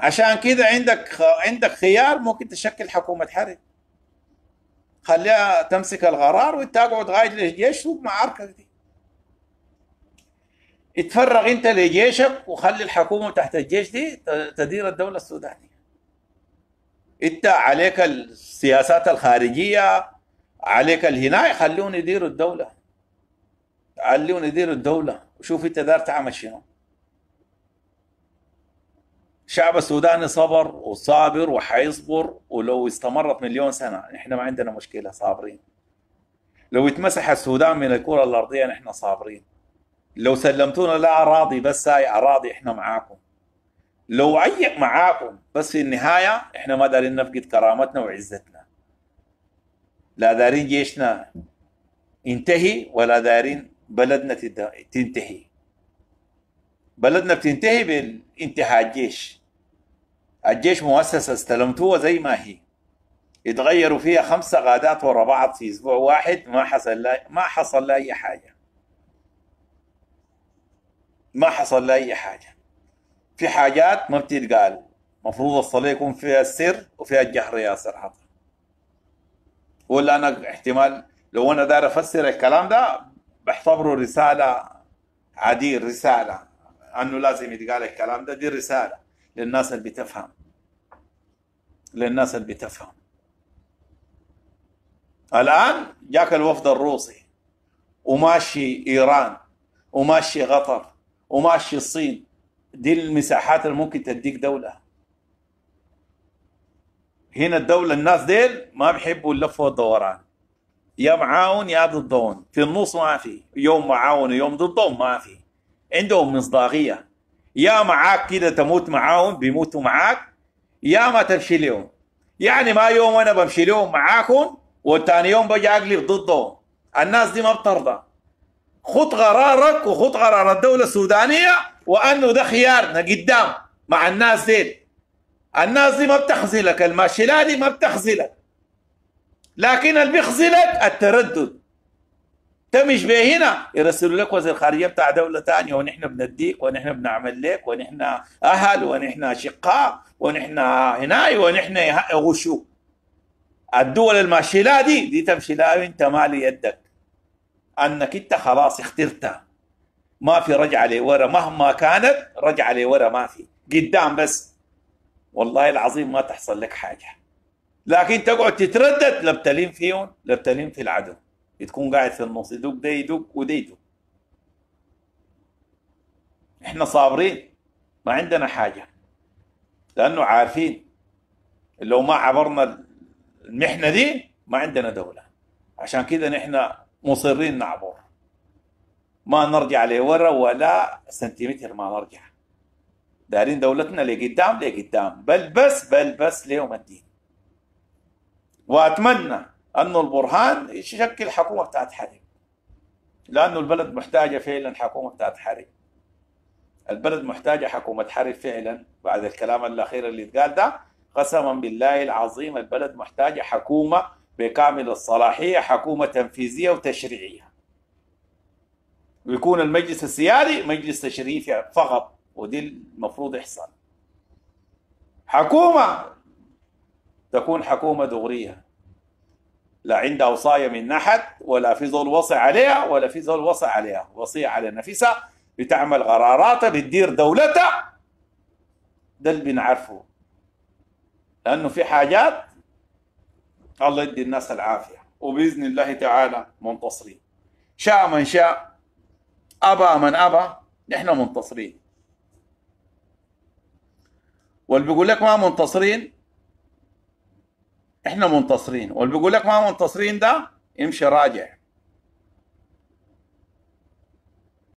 عشان كده عندك عندك خيار ممكن تشكل حكومة حرب خليها تمسك القرار وانت اقعد غاية للجيش سوق معركة دي اتفرغ انت لجيشك وخلي الحكومة تحت الجيش دي تدير الدولة السودانية انت عليك السياسات الخارجيه عليك الهناية خلوني يديروا الدوله خلوني يديروا الدوله وشوف انت دار تعمل شنو الشعب السوداني صبر وصابر وحيصبر ولو استمرت مليون سنه نحن ما عندنا مشكله صابرين لو اتمسح السودان من الكره الارضيه نحن صابرين لو سلمتونا لا اراضي بس هاي اراضي احنا معاكم لو عيق معاكم بس في النهايه احنا ما دارين نفقد كرامتنا وعزتنا لا دارين جيشنا ينتهي ولا دارين بلدنا تنتهي بلدنا بتنتهي بانتهاء الجيش الجيش مؤسسه استلمتوها زي ما هي يتغيروا فيها خمسة غادات ورا بعض في اسبوع واحد ما حصل لا ما حصل لا اي حاجه ما حصل لا اي حاجه في حاجات ما بتتقال مفروض الصلاة يكون فيها السر وفيها الجهر يا صراحة ولا أنا احتمال لو أنا داير أفسر الكلام ده بحتبره رسالة عادية رسالة أنه لازم يتقال الكلام ده دي رسالة للناس اللي بتفهم للناس اللي بتفهم الآن جاك الوفد الروسي وماشي إيران وماشي قطر وماشي الصين دي المساحات اللي ممكن تديك دوله هنا الدوله الناس ديل ما بيحبوا اللف والدوران يا معاون يا ضدهم في النص ما في يوم معاون ويوم ضدهم ما في عندهم مصداقيه يا معاك كده تموت معاهم بيموتوا معاك يا ما تمشي لهم يعني ما يوم انا بمشي لهم معاكم والتاني يوم بجي اقلب ضدهم الناس دي ما بترضى خذ قرارك وخذ قرار الدوله السودانيه وانه ده خيارنا قدام مع الناس دي الناس دي ما بتخزلك الماشيله دي ما بتخزلك لكن اللي بيخزلك التردد تمش به هنا يرسلوا لك وزير خارجيه بتاع دوله ثانيه ونحن بنديك ونحن بنعمل لك ونحن اهل ونحن اشقاء ونحن هناي ونحن غشو الدول الماشيلة دي دي تمشي لا انت مالي يدك انك انت خلاص اخترتها ما في رجعه لورا مهما كانت رجعه لورا ما في قدام بس والله العظيم ما تحصل لك حاجه لكن تقعد تتردد لا فيهم لا في العدو تكون قاعد في النص يدق ده يدق وده يدق احنا صابرين ما عندنا حاجه لانه عارفين لو ما عبرنا المحنه دي ما عندنا دوله عشان كده نحن مصرين نعبر ما نرجع لورا ولا سنتيمتر ما نرجع دارين دولتنا لقدام لقدام بل بس بل بس ليوم الدين واتمنى انه البرهان يشكل حكومه بتاعت حرب لانه البلد محتاجه فعلا حكومه بتاعت حرب البلد محتاجه حكومه حرب فعلا بعد الكلام الاخير اللي اتقال ده قسما بالله العظيم البلد محتاجه حكومه بكامل الصلاحيه حكومه تنفيذيه وتشريعيه ويكون المجلس السيادي مجلس تشريفي فقط ودي المفروض يحصل حكومة تكون حكومة دغرية لا عندها وصاية من نحت ولا في ذول وصي عليها ولا في ذول وصي عليها وصية على نفسها بتعمل قراراتها بتدير دولتها ده اللي بنعرفه لأنه في حاجات الله يدي الناس العافية وبإذن الله تعالى منتصرين شاء من شاء أبى من أبى نحن منتصرين واللي بيقول لك ما منتصرين احنا منتصرين واللي بيقول لك ما منتصرين ده امشي راجع